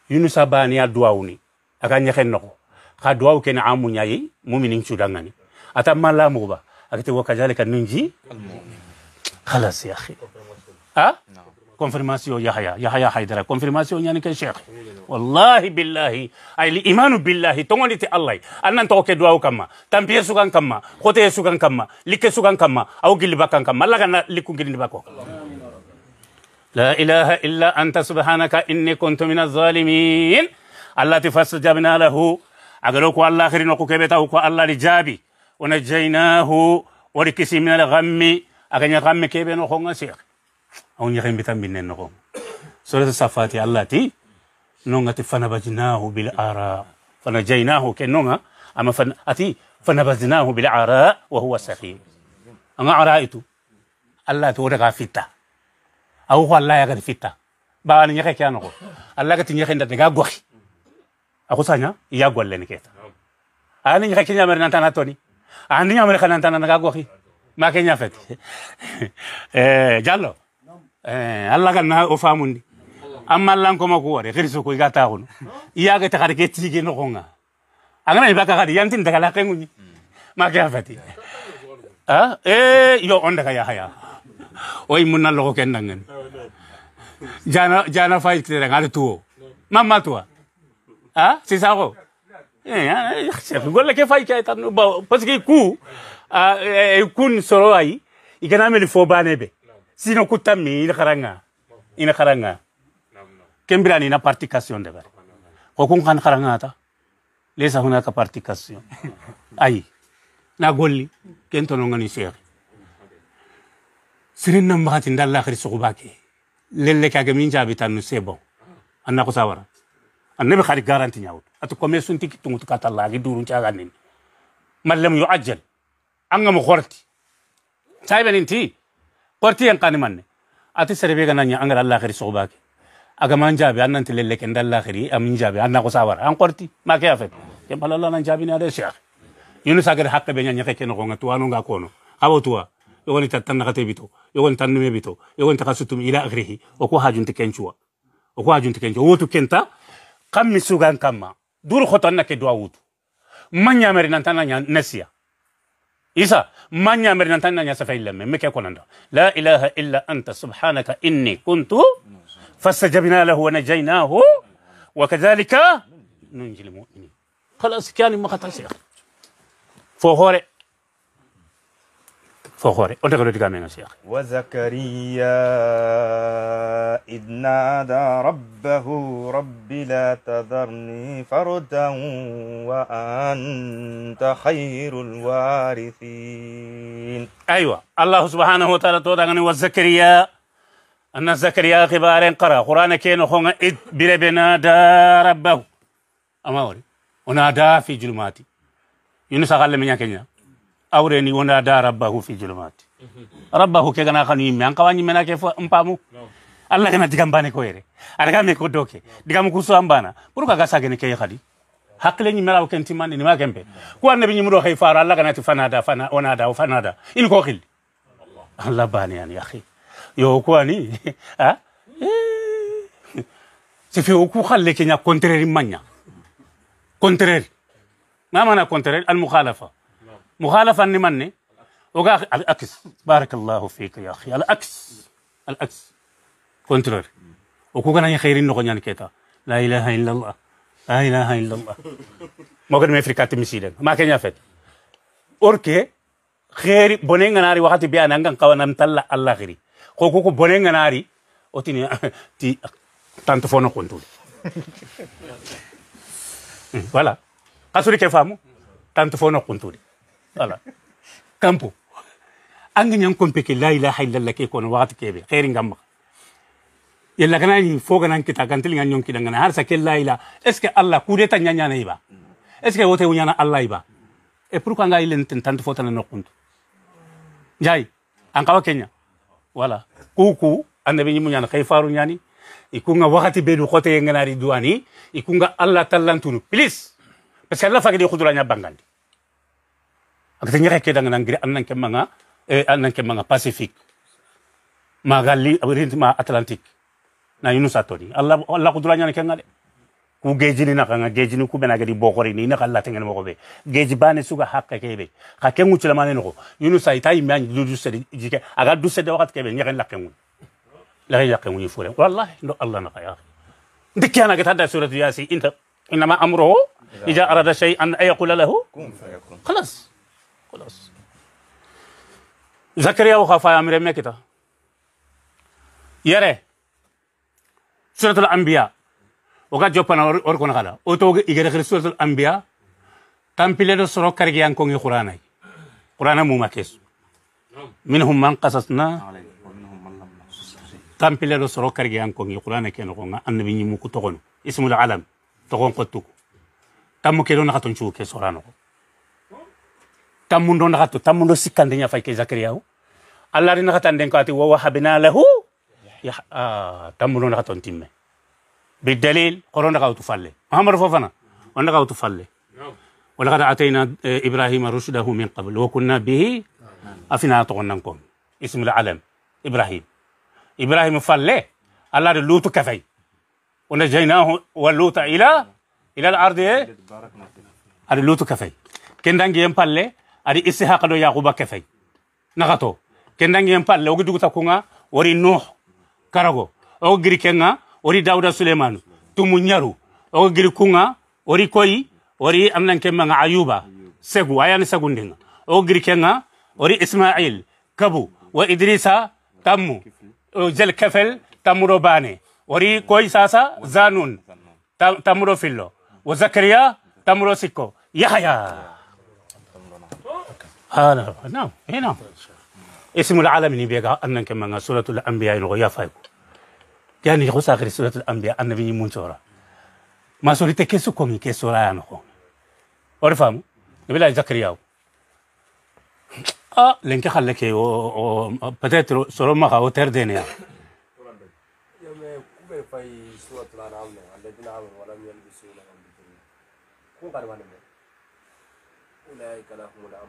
S2: yunusa bani a duwawuni aga ñexen noxo xa duwawu kene a muminin cudangani ata malla muguba akete wa kadalika nunji halas ya axi a confirmation yahya yahya haydara confirmation ñani ke cheikh wallahi billahi ay li imanu billahi togonditi allahy annan toxo ke duwawu kamma tampiyere sugan kama xoteye sugan kamma likke sugan kamma au gilli bakkan kamma alla gana likku gilindi لا إله إلا أنت سبحانك إني كنت من الظالمين الله تفسجبنا له أقلوكو الله خير نوكو كبتاوكو الله لجابي ونجيناه وركسي من الغم أغنى غم كيبين وخونا سيخ أو نيخين بتن بنين نخون سورة الصفات الله تي نونغة فنبجناه بالآراء فنجيناه كنونغة أما فن... أتي فنبذناه بالعراء وهو سقيم أنا عرائته الله تورغا فتا awu e <laughs> eh, eh, ko allah yakati fitta bawani ñexe ke ano ko allah gati ñexe ndate ga goxi aku saña iya golleni keta ani ñexe ke ñamere nantana toni ani ñamere xa nantana naga goxi ma ke ñafet eh jallo eh allah ganna o famundi amma lankoma ku wore xirisu ku iga taxunu iyage taxar ke tiigi noxonga angana ibaka xadi yantin daga la xenguñi ma ke afati ah eh yo on daga yaxaya oi muna loko logo ken nangen jana jana fay kitira ngal tuo mama tua, ah si sa ko eh ya. golle ke fay kay tan ba parce que ku ah eh, eh, kun soro ay igana mel fo banebe sino kutami ina karanga ina karanga kembirani na partication deh. bare ko kan karanga ta lesa hunaka partication ay na golli kento no ngani سرين نم بخاتي ندال لا خري سوق باكي للي كاجا مين جابي تانو سيبو أنا كوساورا النبي خارج جارانتي نياود أتكمل سنتي كتوم تكات الله كي دورون شاغانين ما لم يؤجل أنا مخورتي سايبن انتي قرتي أن قاني مني أتي سربي كنا نيا أنا الله خري سوق باكي أكمان جابي أنا أنت للي كندال لا خري أمين جابي أنا كوساورا أنا قرتي ما كيافت كم بالله أنا جابي نادي شيخ يونس أكيد حق بيني نيا كي نقونا توانو غا كونو أبو توا يوني تتن نغتي بيتو يوان تن مي بيتو يوان تقاستم الى اخره وكو حاجون تكنجوا وكو حاجون تكنجوا وتو كنتا قم مسوغان كما دور خطانا كدوا كدواوت من يامر نانتانا نسيا إيسا من يامر نانتانا يسفي لما مكي كوناندا لا إله إلا أنت سبحانك إني كنت فاستجبنا له ونجيناه وكذلك ننجي المؤمنين خلاص كان ما خطأ فهو فخوري قلت قلت كامل يا شيخ وزكريا
S1: إذ نادى ربه رب لا تذرني فردا وأنت خير
S2: الوارثين أيوة الله سبحانه وتعالى تقول وزكريا أن زكريا غبارين قرأ قرآن كين خون إذ بنادى ربه أما وري ونادى في جلماتي يونس أقل من يكنيا أوريني وندا ربه في جلمات ربه كعنا خاني من كواني منا كيف أمبامو الله كنا تكلم بانه كويري أرجع مكودوك تكلم كوسو أمبانا بروك أعسا كني كي يخلي هكلني ملا وكن تمان إني ما كمبي كون نبي نمرو هاي فار الله كنا تفنا دا فنا وندا وفنا دا إن كوخيل الله باني يعني أخي يو كواني ها سيفي أوكو خال لكن يا كونتريري مانيا كونتريري ما معنى كونتريري المخالفة اني مني وقال الاكس بارك الله فيك يا اخي الاكس كنترول وكوكا انا خيرين نغني انا كيتا لا اله الا الله لا اله الا الله ما كان ما افريكات مسيدن ما كان يافت اوركي خير بونين ناري وقت بيان ان قوا نمتلا الله غيري كوكو بونين ناري اوتني <laughs> تي تانت فونو كنترول <laughs> فوالا قصري كيفامو تانت فونو كنترول ala kampo angi ñan kompe ke la ilaha illallah ke kono wakati kebe khairin gamma yalla kana ni foga nan kita kan tilinga ñon kidanga har sa ke la ila est ce que allah kudeta ñanya na iba est wote ñana allah iba e pourquoi nga ilen tan tan fotana no kuntu jay an kawa kenya wala kuku annabi ñimu ñana khay faru ikunga wakati bedu khote ngana ri duani ikunga allah tallantunu please parce que allah fagede khudura nya bangandi akati nyare ke danga nangri annan kemanga e annan kemanga pacific magali rintima atlantic na yunu satoni allah allah kudulanya ne kengale ku gejini na kanga gejini ku bena gadi bokori ni na kala tengen mokobe geji bane suga hakka kebe ka kengu chila mane noko yunu sai tai man dudu sedi jike aga du sedi wakat kebe nyaken lakengu la ya kengu yifure wallahi ndo allah na kaya ndikki ana gatada suratu yasi inta انما امره اذا اراد شيئا ان يقول له كن فيكون خلاص خلاص زكريا وخفا وخفايا امر مكتا يرى سورة الأنبياء وقد بنا أوركون غلا أتو إجري خير سورة الأنبياء تنبيل السورة كرجي أنكم القرآن أي القرآن مو مكيس منهم من قصصنا تنبيل السورة كرجي أنكم القرآن كي قنا أن مو كتغنو اسم العالم تغن قتوك تم كيلو نخطن شو كيسورانو tammundo naxatu tammundo sikkante ña fay ke zakariyau allah ri naxatan den ko ati wa wahabna lahu tammundo naxaton timme بالدليل قرون غاوت فله محمد فوفنا وانا غاوت فله ولقد اتينا ابراهيم رشده من قبل وكنا به افنا طغننكم اسم العلم ابراهيم ابراهيم فله الله لوط كفي ونجيناه ولوط الى الى الارض ايه لوط كفي كندان جيم فله adi ishaqa do yaquba kefay nakato kendangi en ya palle ogi duguta kunga ori nuh karago ogi kenga ori dauda suleimanu tumu nyaru ogi kunga ori Koi, ori amnan kemma ayuba segu ayani sagundinga ogi kenga ori ismail kabu wa idrisa tamu jel kefel tamuro bane ori koi sasa zanun tamuro fillo wa zakariya tamuro sikko yahya هذا نعم هنا إيه، نعم. اسم العالم اللي بيقع أن كما سورة الأنبياء الغيا فايكو يعني يقول ساخر سورة الأنبياء أن بني منشورة ما سورة كيسو كومي كيسو رايا نخون ورفهم نبلا زكريا آه لينك خلك يو بدأت سورة ما هو تردينيا
S1: أولئك لهم الأمن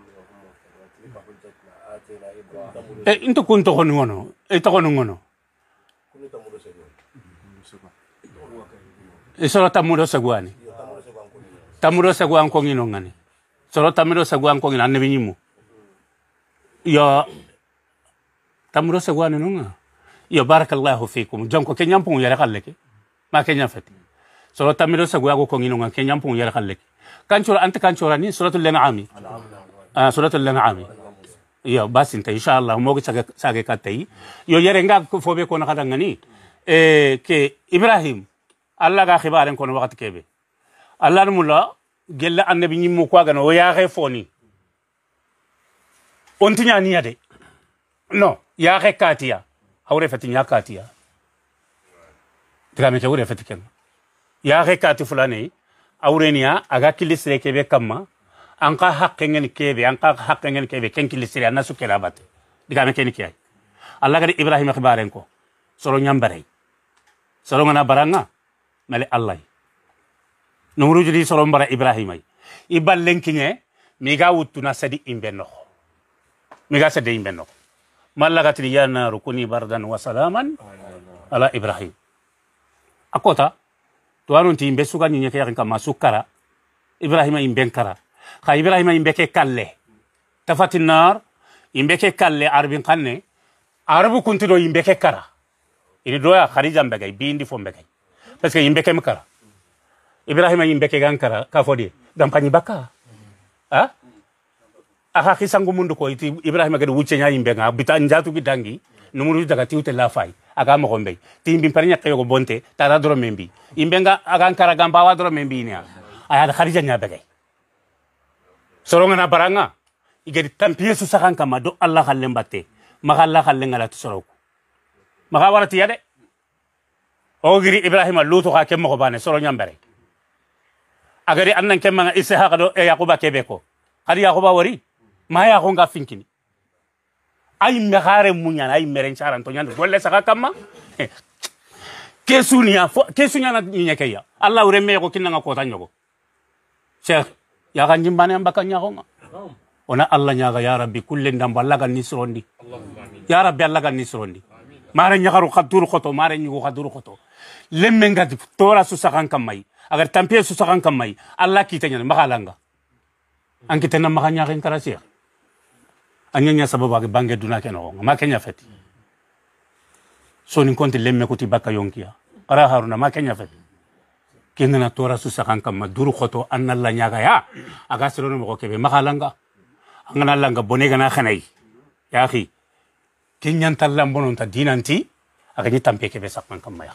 S2: Eh, itu kun toko nungono. Eh, toko nungono. Kuni Eh, solo tamuro sa Tamuro Tamudo sa guan Solo tamudo sa guan kong inong ani. Ya, tamudo sa guan inong ani. Ya, barakallahu fikum. Jom ko kenyampung yara kalleke. Ma kenyafati. Solo tamudo sa guan kong Kenyampung yara kalleke. ante solo tulena ami. Solo tulena ami. Solo ami. iyo basinta inshallah mogi sage sage katai yo ko fobe kono kada ngani e ke ibrahim allah ga khibaren kono wakati kebe allah mula gella annabi nyimmo ga no o khe foni on tinya ni ade no khe katia hawre fati nya katiya tigame ke wure fati ken yaxe kati fulane awreniya aga kilisre kebe kamma angka hak kengen kebe angka hak kengen kebe ken anasu anna bate batte digame keni kiyai allah ibrahim ibrahima khibaren ko soro ñambarey soro ngana baranga male allah jadi soro mbara Ibrahim ai ballen kiñe miga wutuna sadi imbeno mega miga sadi imbe noxo mallagatini ya rukuni bardan wa salaman ala ibrahim akota tuanun ti imbesuka ñiñe ke kama sukara Ibrahim ibrahima imben kara xa ibrahima yimɓe ke kalle tafatinnar yimɓe ke kalle arbin kanne arabu do yimɓe ke kara ini doya khadija mbegay bindi fo mbegay parce que yimɓe kem kara ibrahima yimɓe ke gan kara ka fodi gam pañi bakka a aha kisangu mundu ko iti ibrahima gede wucceña yimɓe ga bita jatugi dangi numuru daga tiwte la fay aga mogo mbey ti yimɓe pare ñakkeyogo bonte tata doro men mbi yimɓe ga agan kara gam mbawa doro men mbi nia ayata khadija ñabegay sorongana baranga igedi tampiye su sakan kama do allah hallen batte maga allah hallen ala tu soroku maga warati yade o giri ibrahima lutu ka kemmo ko bane soro nyambere agari annan kemma ishaqa do e yaquba kebe ko kadi yaquba wari ma ya ko nga finkini ay mehare munyana ay meren charan to nyande golle saka kama kesuniya fo kesuniya na nyekeya allah uremme ko kinna nga kota nyogo cheikh yaga jimbane an baka ñagonga ona allah ñaga ya rabbi kulle ndambo allah gan ni sorondi ya rabbi allah gan ni sorondi mare ñagaru xadur xoto mare ñugu xadur xoto lemme nga tora susaxan kam agar tampie susaxan kam allah kiita ñana maxa langa an kitena maxa ñaxen kara seex a ñaña sababage bange duna ke noxonga ma keña feti sonin konti lemme kuti bakka yonkia ara haruna ma keña feti kendana tora su sakan kamma duru khoto anna la nyaga ya aga sirono mo kebe makalanga angana langa bonega na khanai ya khi kinyan tallam bonon ta dinanti aga ni tampe kebe sakman kamma ya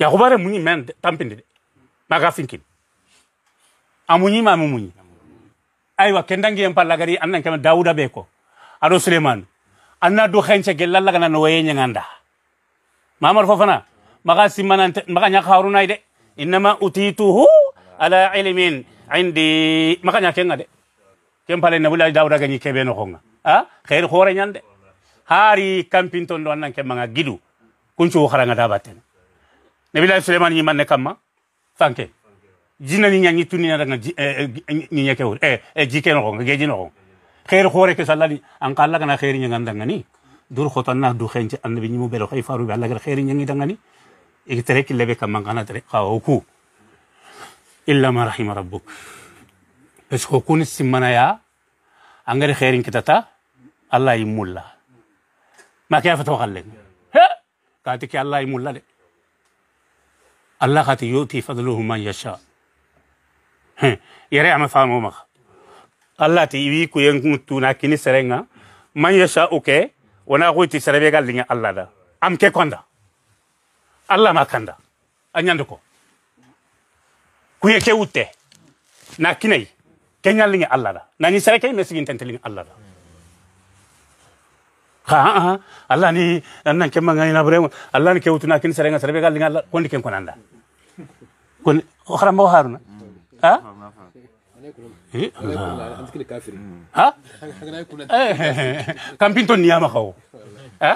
S2: ya khubare muni men tampinde maga finkin amunyi ma munyi aywa kendangi en pallagari annan kama dauda be ko ado suleiman anna do khenche gella lagana no waye nyanganda mamar fofana maqaan simanaan maqaan nyaa haaruunaa de innama utiituhu alaa cilmiin cindi maqaan nyaa kenga de ken pale nabula daawuda ganyi kebe noqonga a khayr khore nyan de haari kampinton do annan kemanga gidu kuncu kharanga dabatene nabila suleiman yi manne kamma fanke jina ni nyanyi tunni nanga ni eh, eh, eh, nyake wol e e jike noqonga geji noqonga khayr khore ke sallani an qalla kana khayr nyanga ndangani dur khotanna du khenje annabi nyimu belo khay faru bi alla khayr nyangi dangani igtare kilebe kamman kana tare qawoku illa ma rahima rabbuk bas ko kun simmana ya angare khairin kitata allah yimulla ma kaya fatu khalle he kaati ki allah yimulla de allah khati yuti fadluhu man yasha he yare ama famu ma allah ti iwi ku yenkun tuna kini serenga man yasha uke wana ko ti serebe galinga allah da am ke konda allah makanda a ñande ko kuye ke wutte na kinayi ke ñalliŋe allah la nañi sere ke me sigintenteliŋ allah la ha ha allah ni nan ke manga ina bremo allah ni ke wutuna kin sere nga sere be gallinga allah kondi ken konanda kon khara mo haruna ha eh, <laughs> ha kampinto niyama kaw ha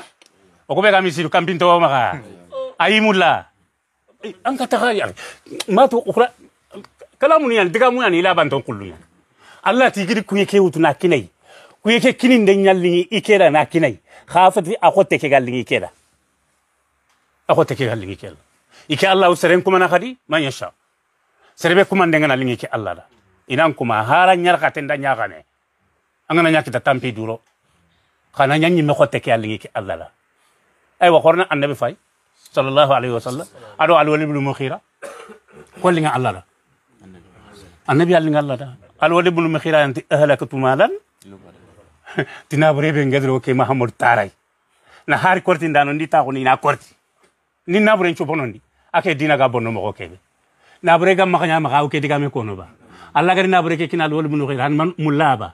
S2: okobe misiru kampinto maka ايمولا انك إيه، تغير ما تقول كلامني يعني دقامو يعني لا بانتون كلو يعني الله تيجي كوي كيو تناكيني كوي كي كينين دنيا لي إكيرا ناكيني خافت في أخوت تكي قال لي إكيرا أخوت تكي قال لي إكيرا إكي الله سرين كم أنا خدي ما يشاء سرين كم أنا دعنا لي إكي الله لا إنام كم هارا نيار كاتن دنيا غني أنا نيار كتا تامبي دورو خانا نيار نيم أخوت تكي قال لي الله لا أيوة خورنا النبي فاي صلى الله عليه وسلم ادو الولي بن مخيره قول لي الله النبي قال لي الله دا الولي بن مخيره انت اهلكت مالا تنا بري بين غدر وكي محمد تاراي نهار كورتي دانو ني تاخو ني كورتي ني نابري نشو بونوني اكي دينا غابونو مكو كي نابري غام مخنا مخاو كي ديغامي كونوبا الله غري نابري كي كنال الولي بن مخيره من ملابا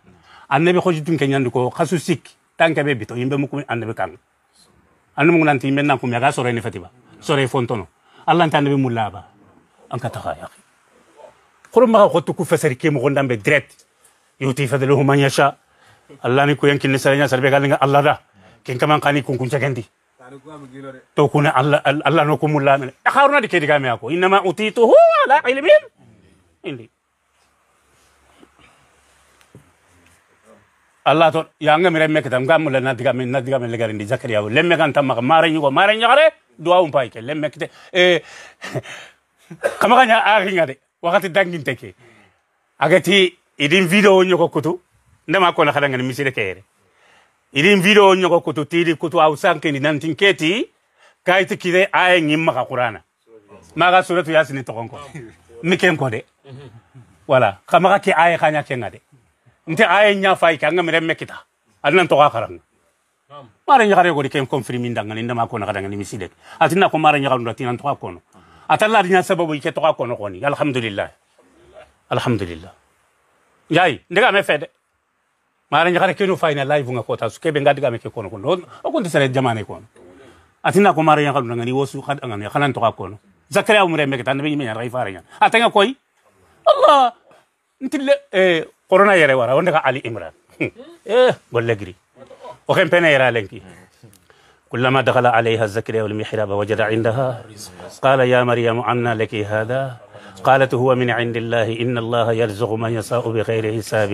S2: النبي خوجتون كي ناندكو خاصو سيك تانكابي بيتو يمبه مكو النبي كان أنا مغنى أنتي من نامكم يا غا سوري نفتي با سوري فونتونو الله أنت النبي مولا با أنك تها يا أخي خلوا ما هو خط كوفة سريكة مغنى دم بدريت يوتي فدلوه ما يشاء الله نيكو ينكي نسالين يا سربي قالين الله ده كن كمان قاني كون كون شكندي تو كون الله الله نكون مولا من أخارنا دي كذي كام يا أخو إنما أتيتو هو لا علمين إني allah to yanga mi remme ketam gam la nadiga men nadiga men legarindi zakariya lemme kan tamma mare nyugo mare nyagare duwa um pay ke lemme kite e <laughs> kama kanya ari ngade waxati dangin teke agati idin video nyoko kutu ndema ko na xala ngani misire kere idin video nyoko kutu tiri kutu au sanke ni nantin keti kaiti kire aye ngimma ma qur'ana ma ga suratu yasin to ko mi ken ko de wala kama ke aye kanya kengade nte aye nya fay ka nga mere mekita alna to kharang mara nya gare gori kem confirmi ndanga ni ndama ko na kadanga ni miside atina ko mara nya garu atina to ko no atalla nya sababu ke to ko no ko ni alhamdulillah alhamdulillah yai ndega me fede mara nya gare kenu fay na live nga ko ta su be ngadiga me ke kono no ko o ko ndisere jamane ko atina ko mara nya garu ndanga ni wosu kadanga ni khalan to ko no zakaria umre mekita ndebe nya rai fara nya atanga koi allah ntile eh corona yere wara wonde ka ali imran <laughs> eh golle o ken yera lenki كلما دخل عليها الزكريا والمحراب وجد عندها قال يا مريم عنا لك هذا قالت هو من عند الله إن الله يرزق من يشاء بغير حساب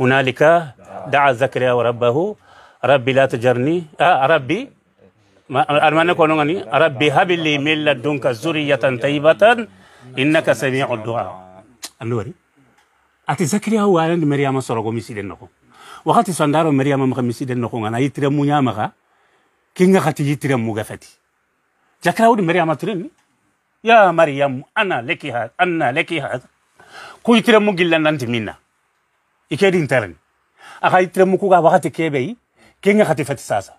S2: هنالك دعا زكريا وربه ربي لا تجرني آه ربي ما ربي هب لي من لدنك ذرية طيبة إنك سميع الدعاء النوري ati zakariya waran maryama sorogo misiden noko wakati sandaro maryam maka misiden noko ngana yitire munya maka kinga khati yitire muga fati zakariya wudi maryam tirenni ya maryam ana laki ha anna laki ha ku yitire gilla nanti minna ikedi interni aka yitire mukuga wakati kebei kinga khati fati sasa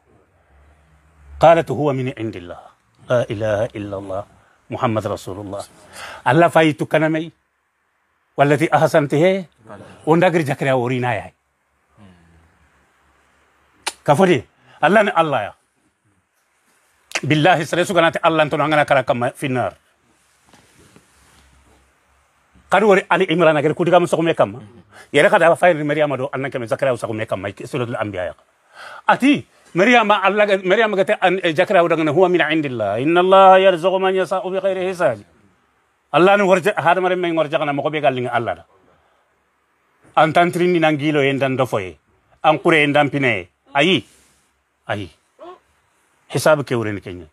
S2: قالت هو من عند الله لا اله الا الله محمد رسول الله الله فايتو كنمي والتي هي ونغر جكرا ورينا يا كفري الله الله يا بالله سر كانت الله انتو نغنا كرا في النار قد علي عمران غير كودي كم سقوم كم يا يرى قد فاين مريم أدو انك من مذكرا وسقوم كم سوره الانبياء اتي مريم الله مريم قالت جكرا ودغنا هو من عند الله ان الله يرزق من يشاء بغير حساب allah ni worja hadamare men gorjakana mogo ɓe gallinga allah da an tantrini nan gilo ye dan dofoye an kure ye dan pineye ayi ayi hisabu ke wureni kenya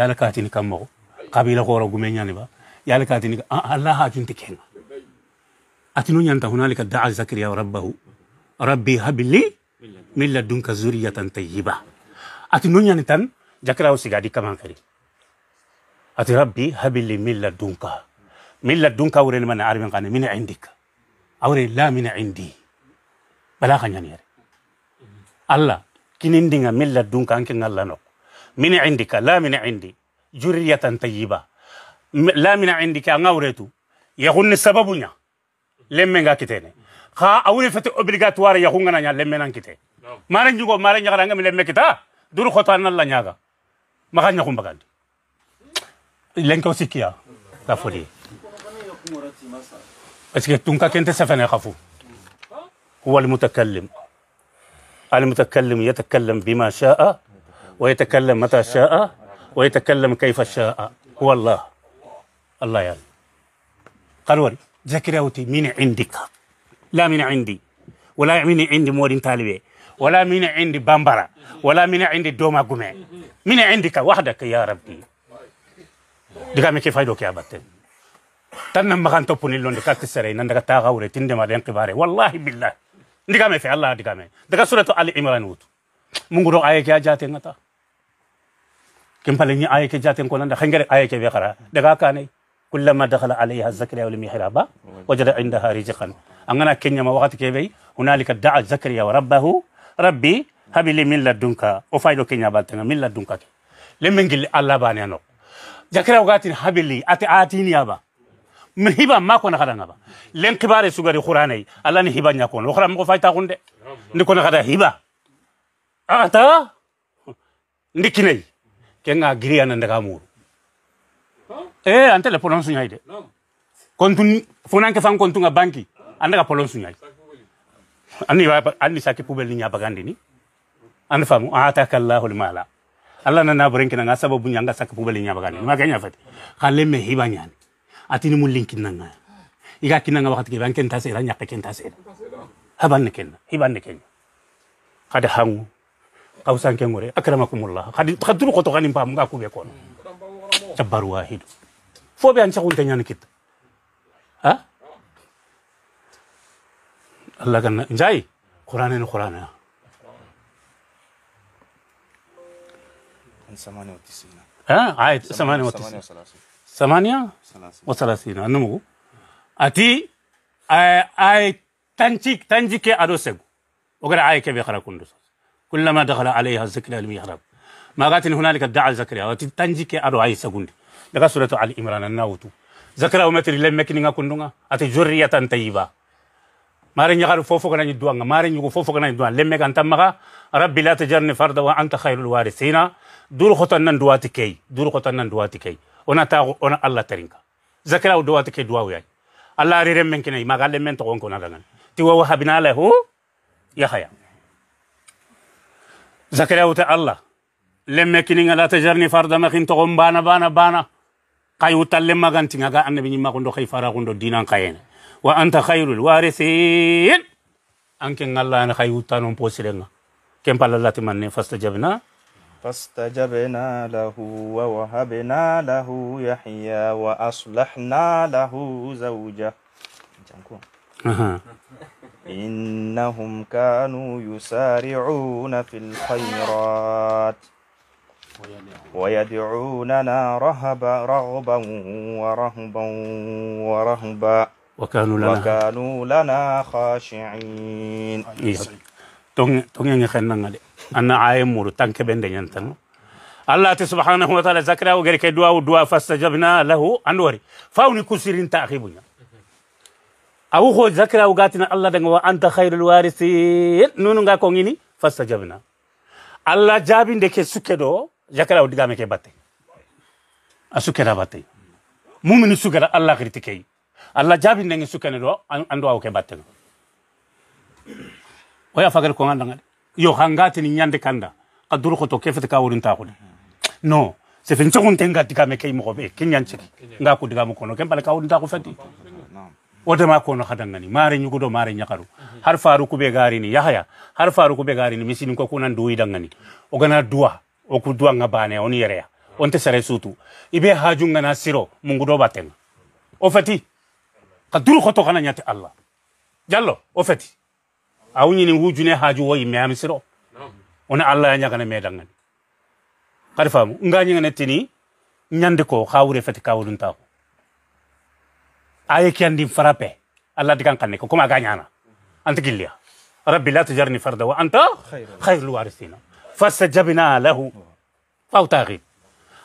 S2: yala katini kam mogo kabila horo gume ñani ba yala katini ah, allah hakinti kenga atinu ñanta hunalika daa zakariya rabbahu rabbi habili min ladunka zuriyatan tayiba atinu ñani tan jakirawo sigadi kaman أتي ربي هب لي ملة دونك ملة دونك أوري من عارف من من عندك أوري لا من عندي بلا خان يعني الله كن عندنا ملة دونك أنك الله نو من عندك لا من عندي جرية طيبة لا من عندك أنا أوريتو يهون سببنا لم نجا كتاني خا أوري فت أوبليغاتوار يهون أنا لم نجا كتاني نعم. ما رنجو ما رنجا غرانا ملم دور خطانا الله نجا ما خان يهون بقاندو لنكوسيكيا تافولي اسكت تونكا كنت سفن يخافو هو المتكلم المتكلم يتكلم بما شاء ويتكلم متى شاء ويتكلم كيف شاء هو الله الله يعني قالوا ذكرتي من عندك لا من عندي ولا من عندي مورين طالبي ولا من عندي بامبرا ولا من عندي دوما قمي من عندك وحدك يا ربي diga me ke faydo ke abatte tan nan magan to punil lon de kak sere nan daga taga wure tinde ma den qibare wallahi billah diga me fe allah diga me daga suratu ali imran wut mungu do aye ke ajate ngata kim pale ni aye ke jate ko nan da khangere aye ke be khara daga kane كلما دخل عليها الزكريا والمحراب وجد عندها رزقا أنا كنيا ما وقت كيبي هنالك دعا زكريا وربه ربي هب لي من لدنك وفايدو كنيا بالتنا من لدنك لمن قل الله بانيانو jakira ugatin habili ati atini aba hiba mako na kadanga ba len kibare sugari qur'anai alla ni hiba nyakon lo khram ko fayta kunde ni kada hiba ata ndikinai kenga giriya nan daga muru eh ante le polon sunyai de kontun funan ke fan kontun ga banki anda polon sunyai anni wa anni pubel ni nyabagandi ni anda famu ataka allahul mala Allah na nabren kina ngasa babu sa saka balinya nya ni. makanya fat khale me hiba nyani atini mulin nga. iga nga wakati ke kenta tasera nyaka kenta tasera haban ne ken hiban ne kada hangu kausan ken gore akramakumullah kadi khadru ko to ganin pam ga be kono tabaru wahid Fobia be an sa kunta nyani kit ha Allah kan jai Qur'anin Qur'ana
S1: من 98
S2: اه عايد 98 38 38 انمو ati ay tanci tanci ke ado segu ogara ay ke be khara kundu kullama dakhala alayha zikra al mihrab magatin hunalika da'a zakriya wati tanci ke ado ay segundi daga suratu al imran an nawtu zakra o metri lemme kininga kundunga ati jurriyatan tayyiba mare ñagaru fofo kana duanga mare ñugo fofo kana duanga lemme kan tammaga rabbi la tajarni farda wa anta khairul warithina dul khotan nan duwati kay dul khotan nan duwati kay ona ta ona allah tarinka zakara duwati kay duwa yai allah ri rem men kenai magalle men to kon kona dangan ti wa wahabna lahu yahya zakara uta allah lemme kininga la tajarni farda makin to bana bana bana kay utal lemma gantinga ga annabi nyimma ko ndo khay fara ko ndo dinan kayene wa anta khairul warithin anke ngalla na khay utanon posirenga kempala latimanne fastajabna
S1: فاستجبنا له ووهبنا له يحيى وأصلحنا له زوجه إنهم كانوا يسارعون في الخيرات ويدعوننا رهبا رغبا ورهبا ورهبا وكانوا لنا وكانوا لنا خاشعين.
S2: تونغ إيه. تونغ anna ayen muru tanke ɓe nde ñantanno allah te subhanahu wa taala zakira o gere ke duwawu duwa fastajabna lahu andu wari fawni kusirin tahibuña a ho zakira o gatina allah daga wa anta hayrul warisin nunu nga kongini fastajabna allah jaabi nde ke sukke ɗo zakira o digame ke batte a sukkeda batte mumini sugada allah hirti keyi allah jaabi ndege sukkene ɗo andu awo ke battega oya fagata ko gandaga ɗe yo hangate ni nyande kanda kaduru koto kefete ka wurin ta kule no se fin tsogun tenga tika me kay mo be kinyan chiki nga ku diga mo kono kembal ka wurin ta ku fati wote ma kono hadangani mare nyugudo mare nyakaru har faru kube gari ni yahaya har faru kube gari ni misini ko kunan duwi dangani ogana duwa oku duwa ngabane oni yereya onte sare sutu ibe hajunga na siro mungudo batenga ofati kaduru koto kana nyate allah jallo ofati aw ni hujune haaju wo yimme ami siro ona allah ya ñagana medangani kadi famu nga ñingane tini nyande ko xawure fati kawulun aye kian frappe allah digan kanne ko kuma ganya na anta gilia rabbi la tujarni farda wa anta khairul warisina fasajabna lahu fa taxib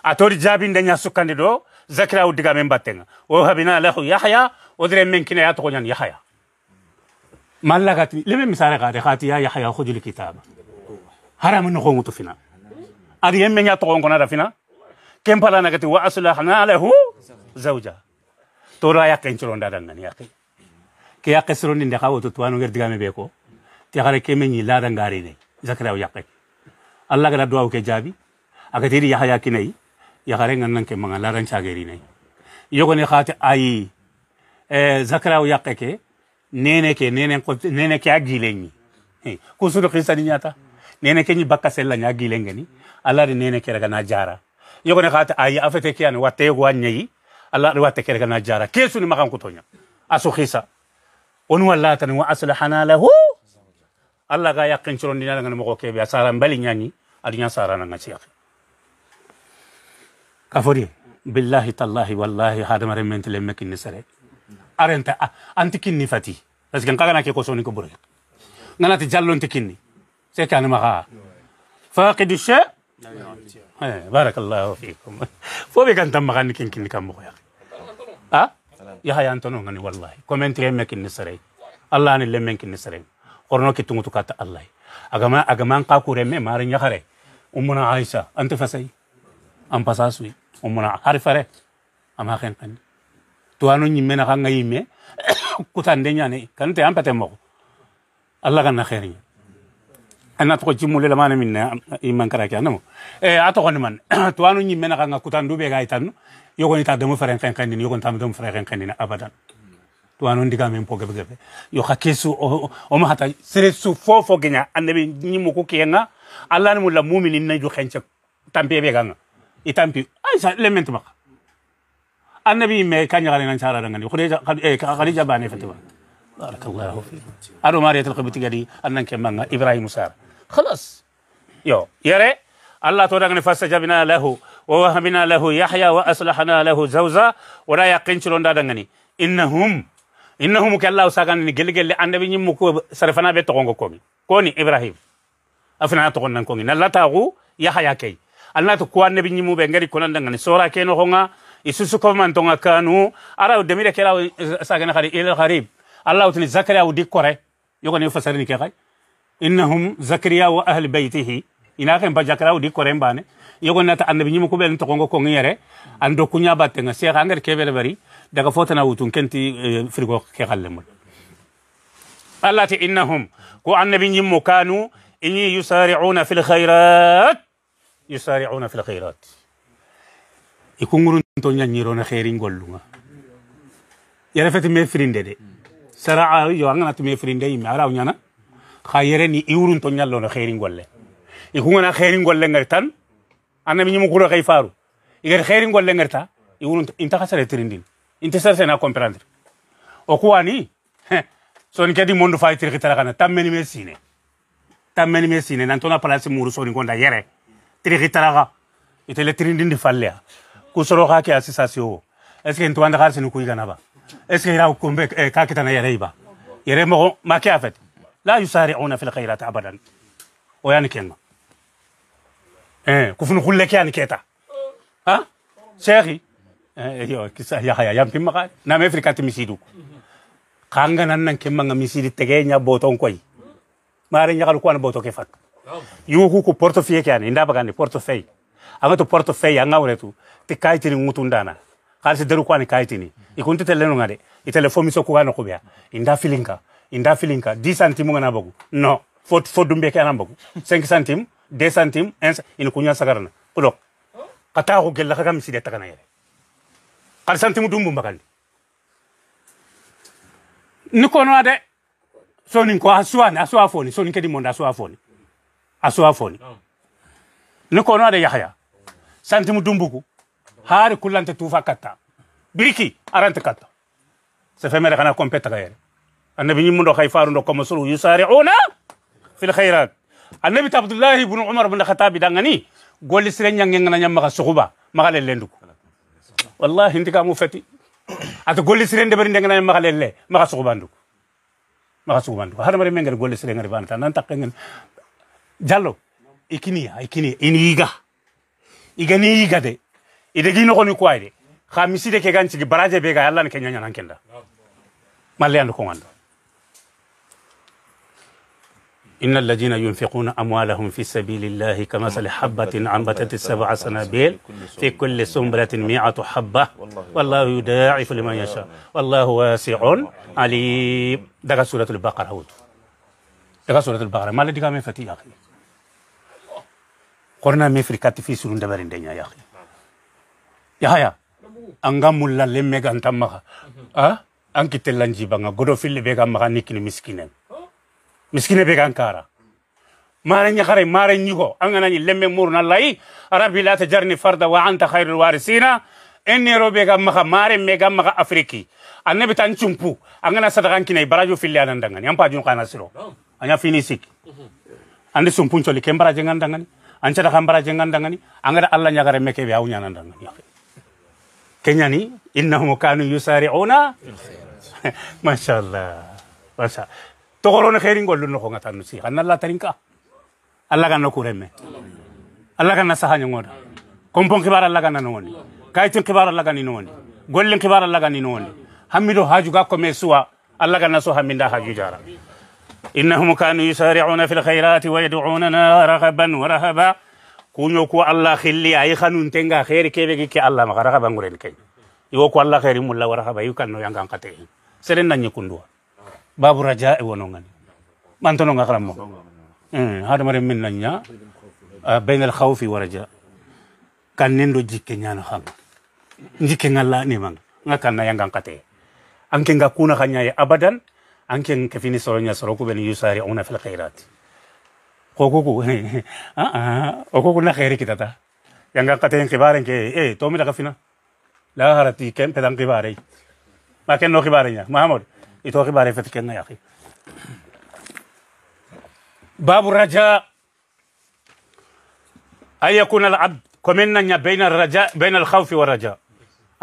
S2: atori tori jaabinde nya sukkandi ɗo zakira u diga habina lahu yahya wo dire men kina ya toxoñan yahya ملقتني لمن مسارة قاعدة خاتي يا يحيى خذ الكتاب هرم إنه خون تفنا أدي يم من يتقون كنا دفنا كم بلا نكتي وأصلحنا له زوجة تورا يا كين شلون دارن نني يا كي كي يا كسرون إن دخاو تتوانو غير دعامي بيكو تيار كي من يلا رنغاري ني زكرا يا كي الله كنا دعاء كجابي أكتيري يحيى كني يا كارين عندنا كمان لارن شاعري ني يوكني خات أي إيه، زكرا يا كي nene ke nene nene ke agilenyi hey. Eh, kusudo krista ni nyata nene ke ni bakka sella nya gilengeni alla de nene ke raga jara yogo ne khata ayi afete ke an watte go anyi alla de watte ke raga na jara kesu ni makan kutonya asu khisa on walla tan wa aslahana lahu alla ga yaqin chiron dina ngana mo ke asara mbali nyani sara na kafori billahi tallahi wallahi hadamare mekin sare arenta anti kinni fati parce que ngana ke ko soni ko bure ngana ti jallo anti kinni c'est kan ma ha faqid shay eh barakallahu fiikum fo be kan tam magani kin kinni kam ko ya ha ya hayan tono ngani wallahi commentaire me kinni sare allah ni lemen kinni sare korno ki tungutu kata allah agama agama ka kure me marin ya khare ummuna aisha anta fasai am pasasui ummuna harfare am hakan kan tuwano ñimme na xanga kutandanya <coughs> kutande ñane kan te am pete moko kan na xeri ana to ci mulela mana minna imman kara ke anamo e ato kon man <coughs> tuwano na kutandu be gay tan yogo ni ta demu feren ken ken ni yogo tam demu feren ken ni abadan tuwano ndiga men po gebe gebe yo ka kesu o ma hata sere su fo fo genya annabi ñi ko kenga alla ni mulla mu'minin na ju xence be ganga itampi ay sa lement maka أنا بي مكان يغالي نشارة رنغني خلي جا خلي إيه خلي جا باني فتوى بارك الله فيك أرو ماريا تلقي بتجري أنا كمان إبراهيم سار خلاص يو يري الله تورا غني فاستجابنا له ووهبنا له يحيى وأصلحنا له زوزا ورا يقين شلون دا إنهم إنهم كلا وساكن نجل جل أنا بيني مكو سرفنا بتوعنا كوني كوني إبراهيم أفنى تقولنا كوني نلا تاغو يحيى كي الله تقوى النبي مو بعندك كونان دعاني سورة كينو هونا يسوس كوفمان تونغا كانوا أرا ودمير كلا ساكن خري إلى الغريب الله وتني زكريا ودي كورة يقول يفسرني كغاي إنهم زكريا وأهل بيته ina kan bajakara udi koren bane yogo nata annabi nyimu ko belen tokongo ko ngiyere ando kunya batte sheikh anger kebele bari daga fotana wutun kenti frigo ke galle mo allah ta innahum ko annabi nyimu kanu inni yusari'una fil khairat yusari'una fil khairat ikungurun to ñañirona xeeri ngollunga yere feti me firinde de sara yo angana me firinde yimme araw ñana xa yereni iwurun to ñallona xeeri ngolle ikungana xeeri ngolle ngari anami ñimu xuro xey faaru igati xeeri ngolle ngari ta inta xa sare tirindin inte sena comprendre o kuwani soni kedi mondu fay tiri xitara tammeni me sine tammeni me sine nantona place muru soni konda yere tiri xitara xa itele tirindindi fallea kusoro hake asisasio ese que entuanda hase no kuiga naba ese era u kombe eh, kake tana yareba yere mo ma kafet la yusari una fil abadan o yani kenga ba. eh kufunu kulle kyan keta ha sheri eh yo kisa ya haya yam pimma na afrika timisidu kanga nan nan kimma nga misidi tege nya boton koy mare nya kal kwana boto ke fak yu ku anga to portefeuille anga wone tu ti kayitini ŋutundana harisi deru kwani kayitini ikunti telenu ŋa de itele fo miso kuga nokubeya inda filinka inda filinka 10 centimes ŋana bogu no fo, fo dumbe ke anan bogu 5 centimes 2 centimes 1 ini kunya sagarana kulok kata ko gella kaga miside tagana yere har centimes dumbu mbakandi ni kono ade sonin ko asuwani asuwa foni sonin kedi monda asuwa foni asuwa foni ni kono ade yahya santimu dumbuku hari kulante tufa kata, biriki arante kata se femere kana kompeta ga yere annabi mundo khay faru yusari'una fil khairat annabi abdullah ibn umar ibn khattab dangani golli sire nyang ngana nyam maka sukuba maka lelendu wallahi ndika mu fati at golli sire ndebere ndengana nyam maka lelle maka sukubandu maka sukubandu har mare mengere golli sire ngari banta nan takken jallo ikini ikini iniga igani igade idegino koni kwaide baraje bega malle andu إن الذين ينفقون أموالهم في سبيل الله كمثل حبة أنبتت سبع سنابل في كل سنبلة مئة حبة والله يداعف لمن يشاء والله واسع عليم دقا سورة البقرة هود دقا سورة البقرة ما الذي قام فتي أخي korna me frikati fi surun da barin Yahaya, ya ya anga mulla lemme ganta ma a an jibanga godo fili be ga nikini miskinen miskine bega kan kara mare nya khare mare nyugo anga nani lemme murna lay rabbi la tajarni farda wa anta khairul warisina enne robe ga ma mare mega ga afriki annabi tan chumpu anga na sadakan kinai barajo fille anandangani pa jun kana siro anya finisik andi sumpun choli kembara jengandangani anca da hambara jengan dangani Allah alla nyagare meke be awu nyanan dangani kenyani innahum kanu yusari'una <laughs> masyaallah masya to gorone khairin gollu no khonga tanu si hanna allah tarinka kan no kureme allah kan nasaha ngoda kompon kibara Allah kan noni kaytin kibara Allah kan noni gollin kibara Allah kan noni hamido haju ga ko me suwa alla ganna haju jara innahum kanu yusari'una fil khairati wa yad'unana raghaban wa rahaba kunyo ko allah khilli ay khanun tenga khair kebe gi ke allah ma raghaban nguren kay iwo ko allah khairi mulla wa rahaba yu kanno yangan kate seren nan nyikundwa babu raja e wonongan man tono nga khalam mo hmm hada mare min nanya bain al khawf wa raja kan nendo jikke nyana kham jikke ngalla ni mang nga kanna yangan kate anke nga kuna khanya abadan أنكن كفيني سرني سرقو بني يساري أونا في الخيرات كوكوكو <laughs> ها آه، آه، ها كوكوكو لا خيري كده تا يعنى كتير كبارين كي إيه تومي لكفينا لا هرتي كم بدان كباري ما كن نو كبارين يا محمد إتو كباري فتكن يا أخي باب الرجاء أن يكون العبد كمن بين الرجاء بين الخوف والرجاء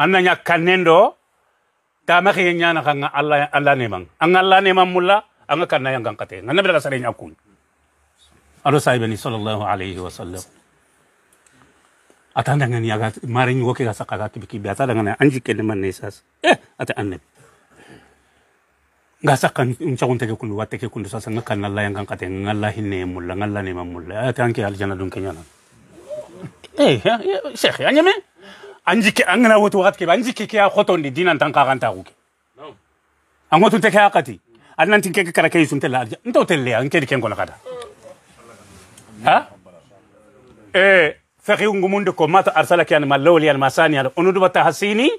S2: أن كنندو tamakhi nyana kanga Allah Allah ne mang ang Allah ne mang mulla ang yang gang kate ngana bila sare nyakun alo sahibani sallallahu alaihi wasallam ata dengan ya mari ni woke gasa kaga tibiki biasa dengan anji ne man eh ata annab gasa kan unca kun tege kun watte ke kun sasa ngakan Allah yang gang kate ngalla ne mulla ngalla ne mang mulla ata anke aljana dun kenyana eh ya syekh ya, ya me. anji ke angana wotu wakat ke anji ke kya khotondi dinan tan ka ganta ko ke ango tun te kya kati annan tin ke kara ke sun tella arja nto telle an ke ken ko nakata ha eh فخي غموند كو مات ارسلك يعني مالولي المساني على انود بتحسيني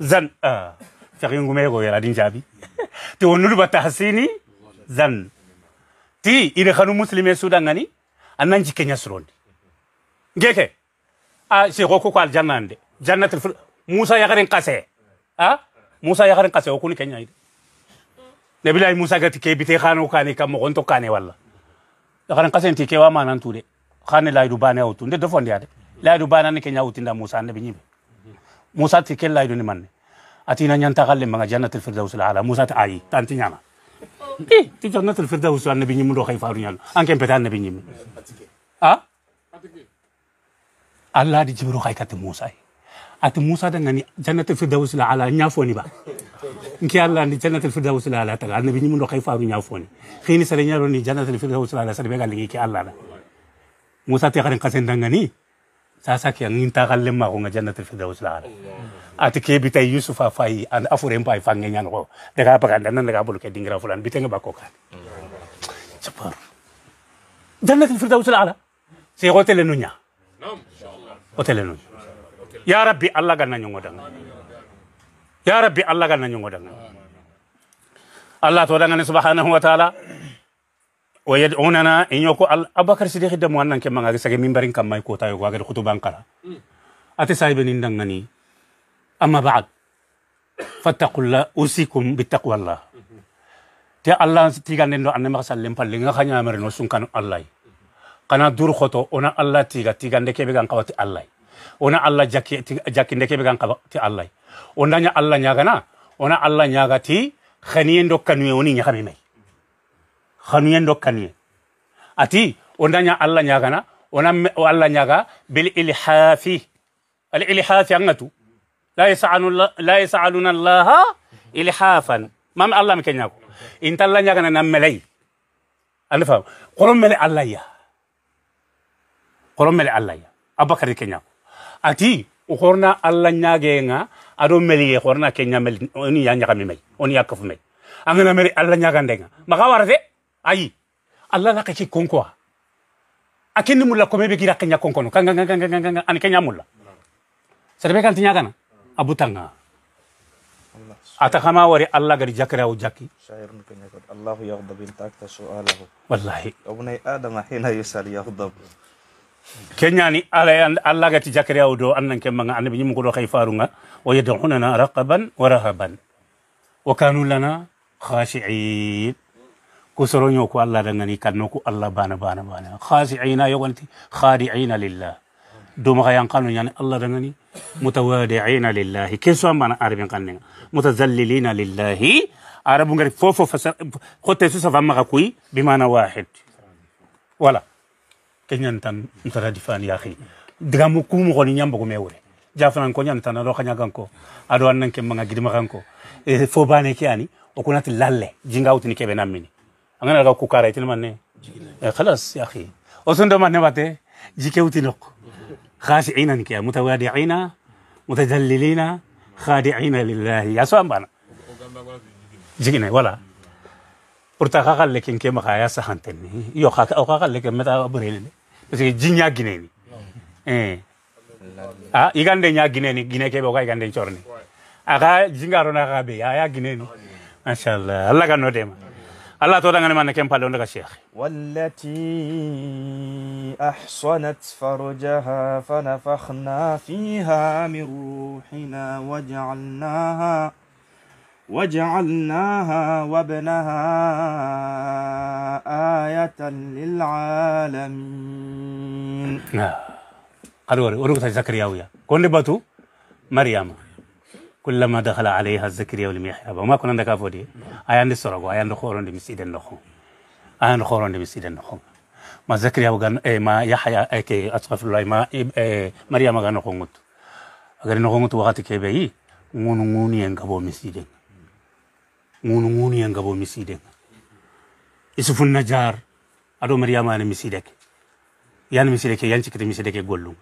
S2: زن اه فخي غميغو يا دين جابي تي انود بتحسيني زن تي ان خنو مسلمي سودان غني انانجي كنيا سروندي جيكي شيخ وكو قال جنة دي جنة الفر موسى يغرين قاسي ها موسى يغرين قاسي وكوني كنيا دي نبي الله موسى قالت كي بتي خانو كاني كم غنتو كاني والله يغرين قاسي انتي كي وما نانتو دي خان لا يدو بانا اوتو ندي دفون دي لا يدو بانا ني كنيا اوتين دا موسى نبي نيم موسى تي كي لا يدو ني من اتينا نيانتا غالي مغا جنة الفردوس العالى موسى تعاي تانتي نيانا ايه تي جنة الفردوس النبي نيم دو خيفارو نيال انكم بتان نبي نيم ها Allah di Jibril kai kata Musa ati Musa dengan ni jannatul firdaus la ala nyafoni ni ba nki Allah ni jannatul firdaus la ala taala Nabi ni mun kai faru nyafo ni khini sare nyaro ni jannatul firdaus la ala sare bega lingi ki Allah la Musa ti karen kasen dengan ni sasa ki angin ta galle ma ko jannatul firdaus la ala ati ke bitai Yusuf afai an afure mpai fange nyan ko daga pakanda nan daga bulu ke dingra fulan bitenga ko kan cepat jannatul firdaus la ala sai hotel nunya Naam otele ya rabbi allah ganna nyongo danga ya rabbi allah ganna nyongo danga allah to danga subhanahu wa ta'ala wa yad'unana inyoko al abakar sidiq de mo annan ke manga sage mimbarin kam may ko tayo ko khutuban kala ati saybe ni ndanga ni amma ba'd fattaqulla usikum bittaqwallah te allah tigande do annabi sallallahu alaihi no sunkan allah kana dur khoto ona allah tiga tiga ndeke be gan kawati allah ona allah jaki jaki ndeke be gan kawati allah onda nya allah nyaga na ona allah nyaga ti khaniyen do kanwe oni nyaga be mai khaniyen do kanwe ati onda nya allah nyaga na ona allah nyaga bil ilhafi al ilhafi angatu la yas'alu la yas'aluna allah ilhafan mam allah mikenyako intalla nyaga na melai anda faham kolom mele allah ya horon mele allah ya kenya ati horna allah genga aɗo meliye horna kenya meli oni ya ñagami may oni ya kafu may angana meli allah ñagandenga maxa warate ayi allah la kaci konkoa a kenni mulla kome be gira kenya konkono kanganganganganga ani kenya mulla sere be kanti ñagana a abutanga ata kama wari allah gari jakira o jakki
S1: شاعر كنيكت الله يغضب انت اكثر سؤاله والله ابن ادم حين يسال يغضب
S2: kenyani ala alla gati jakariya do annan ken manga annabi nyimu ko do khay farunga wa yad'unana raqaban wa rahaban wa kanu lana khashi'in ko soronyo ko alla da ngani kanno ko alla bana bana bana khashi'ina yoganti khadi'ina lillah do ma yan kanu yani alla da ngani mutawadi'ina lillah ken so man arabin kanne mutazallilina lillah arabu ngari fofo fasar khotte su safa ma kuy bimana wahid wala kenyan tan ntara difani ya khi digamu kumu goni nyambo go mewre jafana ko nyan tan ro khanya ganko ado annan ke manga gidima ganko e fo bane ke ani o kunati lalle jinga utini kebe namini angana ga ku kara itin manne e khalas ya khi o sundo manne bate jike utini ko khashi'ina ke mutawadi'ina mutajallilina khadi'ina lillahi ya so ambana jigine wala pourtant xaxal le ken ke maxa ya saxantenni yo xa o xaxal le ken meta burene parce que jinya gineni eh a igande nya gineni gine ke boga igande chorni aga jingaro na gabe ya ya gineni masha Allah Allah kan nodema الله تودا غني مانا كم بالون دغ شيخ
S1: والتي احصنت فرجها فنفخنا فيها من روحنا وجعلناها وجعلناها وابنها آية للعالمين
S2: أروري أروك زكريا ويا كل باتو مريم كلما دخل عليها الزكريا ولم والمحراب وما كنا عندك أفودي أي عند السرقة أي عند خورون دي مسيد نخو أي عند خورون دي مسيد نخو ما زكريا وغان إيه، ما يحيى أي كي أتخف الله ما إيه، مريم وغان نخو نغت أغاني نخو نغت وغاتي كيبهي نون ngunu yang kabo ngunungun yang gabo misideng isufun najar ado mariyama yana misideke yan misideke yan cikiti misideke gollum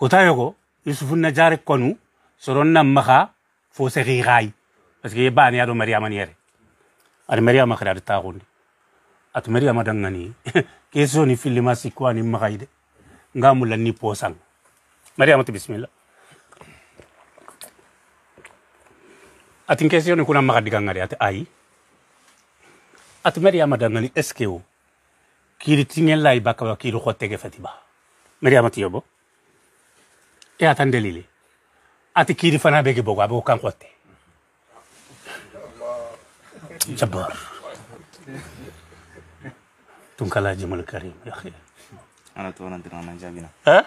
S2: kota yogo isufun najar konu soron nam maha fo segi gai parce que bani ado mariyama ni yere ado mariyama khada ado tagundi atu mariyama dangani keso ni filima sikwani magaide ngamulan ni posang mariyama tu ati nkesi yoni kuna magadigangari ati ai ati meri amadangani eskeo kiri lai baka wa kiri tege fatiba meri amatiyo bo e atan delili ati kiri fana bege bogo abo kan te jabar tunkala jimul karim ya akhi ana tuwa nanti dirana jabina ha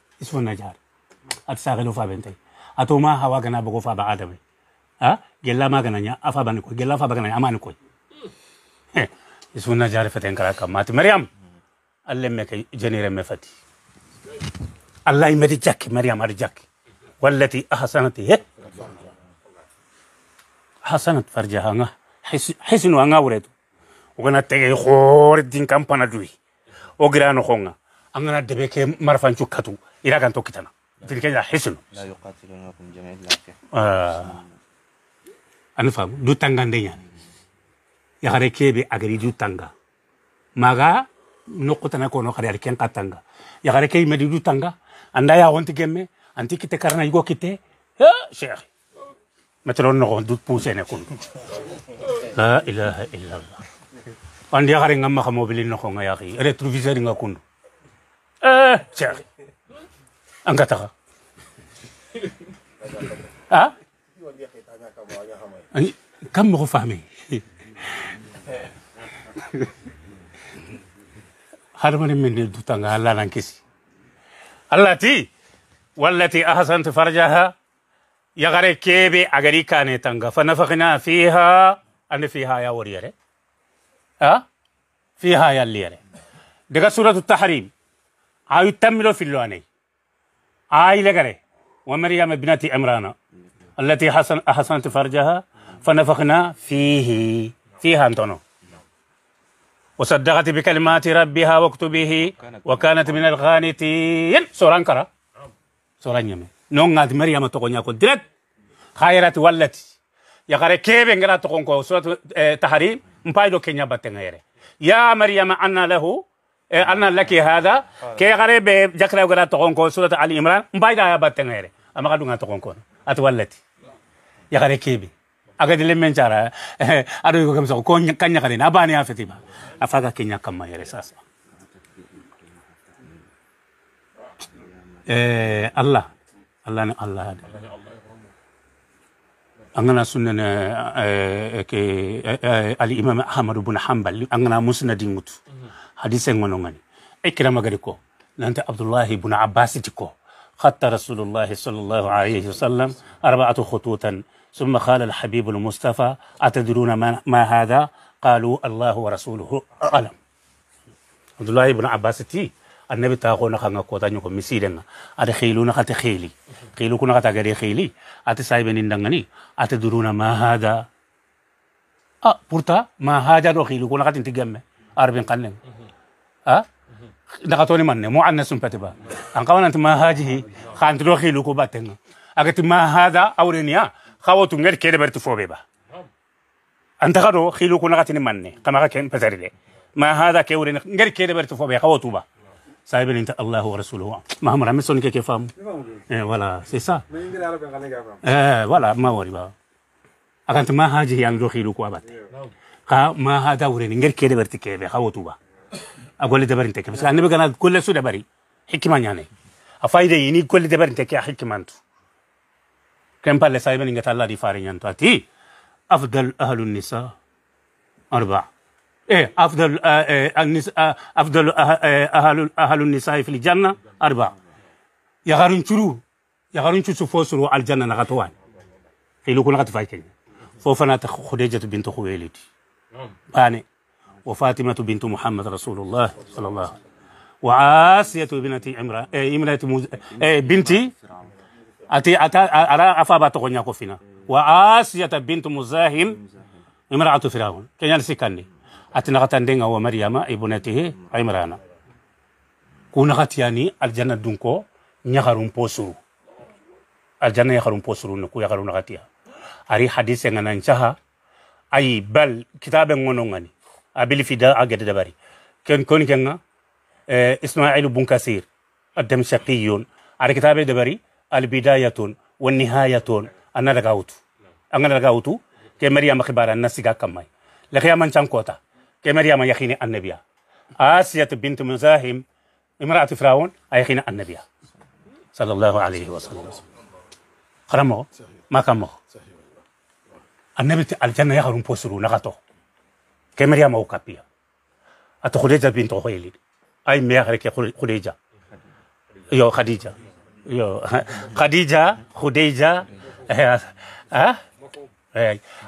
S2: isuma najaar ati saaka loo faa bentay atuma hawa kana bogo faa ba adame ah gella ma kana nya afa ban ko gella fa ba kana amani ko isuma najaar faten kala kam mati maryam alle me kay jenire me fati allah imedi jakki maryam ar jakki wallati ahsanati he hasanat farjaha nga hisnu nga wuretu ogana tege khore din kampana dui ogirano khonga angana debe ke marfanchu katu إلى أن توكتنا تلك إذا حسن لا
S1: يقاتلونكم جميعا إلا
S2: أنا فاهم دو تانغا دنيا يا خريكي بي أغري دو تانغا ماغا نقطنا كونو خري أركين قاتانغا يا خريكي مدي دو تانغا أندا يا وانت كمي أنت كتة كارنا يقو كتة شيخ مثلا نغون دو بوسينا كون لا إله إلا الله أندي غري نغم خمو بلي نغون يا أخي ريتروفيزير نغا كون Eh, cari. nga taxa a kam maxu faame hadamaren mene dutanga a lanan kisi allah ti wallati ahsant farjaha yagare kebe agari kane tanga fa nafakhna fiha ande fiha ya wariyare a fiha yalliyare daga suratu tahrim ayu tammilo fillo anay عائلة كره ومريم ابنة عمران التي حسن أحسنت فرجها فنفخنا فيه فيها أنتونو وصدقت بكلمات ربها وكتبه وكانت من القانتين سوران كرا سوران يمي نونغات مريم تقول يقول درت خيرت والتي يقرأ كيف ينقرأ تقول سورة آه، تحريم مبايدو كينيا باتنغيري يا مريم أنا له إيه، أنا لك هذا آه. كي غريب جكرا وغرا تقونكو سورة آل عمران مبايدا يا باتنغيري أما قد نغا تقونكو أتولتي يا غري كيبي أغادي لمن جارا <laughs> أدو يقول كم سوكو كنيا غرينا أباني أفتيبا أفاقا كنيا كما يري ساسا إيه، الله الله الله هذا أنا سنن إيه، الإمام أحمد بن حنبل أنا مسند متو hadise ngonongani ikirama gari ko عبد الله بن عباس ti خط رسول الله صلى الله عليه وسلم أربعة خطوطا ثم قال الحبيب المصطفى أتدرون ما, ما هذا قالوا الله ورسوله أعلم عبد الله بن عباس تي النبي تاغو نخا نكوتا نيكو مسيدنا أدي خيلو نخا تخيلي خيلو كنا تغري خيلي أتي سايبن ندغني أتدرون ما هذا أه بورتا ما هذا دو خيلو كنا تنتغم أربين قنن ها دغه توني مانه مو عندنا سمبتي با ان قوان انت ما هاجي خان تروخي لو كو باتن اكت ما هذا اورينيا خاوتو غير كده برت فوبي با انت غدو خيلو كو نغاتين مانه كما كان بزاري لي ما هذا كيورين غير كده برت فوبي خاوتو با صاحب انت الله ورسوله ما هم رمسون كي كيفام اي ولا سي سا اي ولا ما وري با اكنت ما هاجي ان روخي لو كو باتن نعم. ما هذا اورين غير كده برت كيفي خاوتو با أقول دبرين تك بس أنا بقول أنا كل سو دبري حكمان يعني أفايدة يني كل دبر دبرين تك حكمان تو كم بالله سايبن إنك الله دي فارين يعني ينتو أتي أفضل أهل النساء أربعة. إيه أفضل آه، آه، النساء آه، أفضل أهل أهل النساء في الجنة أربعة. أربع يغارن شرو يغارن شو فوسرو على الجنة نغتوان في لو كنا غتفايكين. فوفنا خديجة بنت خويلد باني نعم. يعني Wafatim na tubintu muhammad rasulullah, wafatim na tubintu muhammad Imra wafatim na tubintu muhammad rasulullah, wafatim na tubintu muhammad rasulullah, wafatim na tubintu muhammad rasulullah, wafatim na tubintu muhammad rasulullah, wafatim na tubintu muhammad rasulullah, wafatim na tubintu muhammad rasulullah, wafatim na tubintu muhammad rasulullah, wafatim na tubintu muhammad rasulullah, wafatim na tubintu muhammad rasulullah, wafatim na tubintu muhammad rasulullah, wafatim na أبلي في دا أجد دبري كن كوني كنا آه، إسماعيل بن كثير الدمشقي على كتاب دبري البداية والنهاية أنا لقاوتو أنا لقاوتو كمريم خبار الناس جا كماي لخيا من شان كوتا ما يخيني النبيا آسية بنت مزاحم امرأة فرعون أيخين النبيا صلى الله عليه وسلم خرمه ما كمه النبي الجنة يخرم بوسرو نغطو كمريا موكابيا أتخرج بنت خويلد أي ميا خريك خديجة يو خديجة يو <laughs> خديجة خديجة ها ها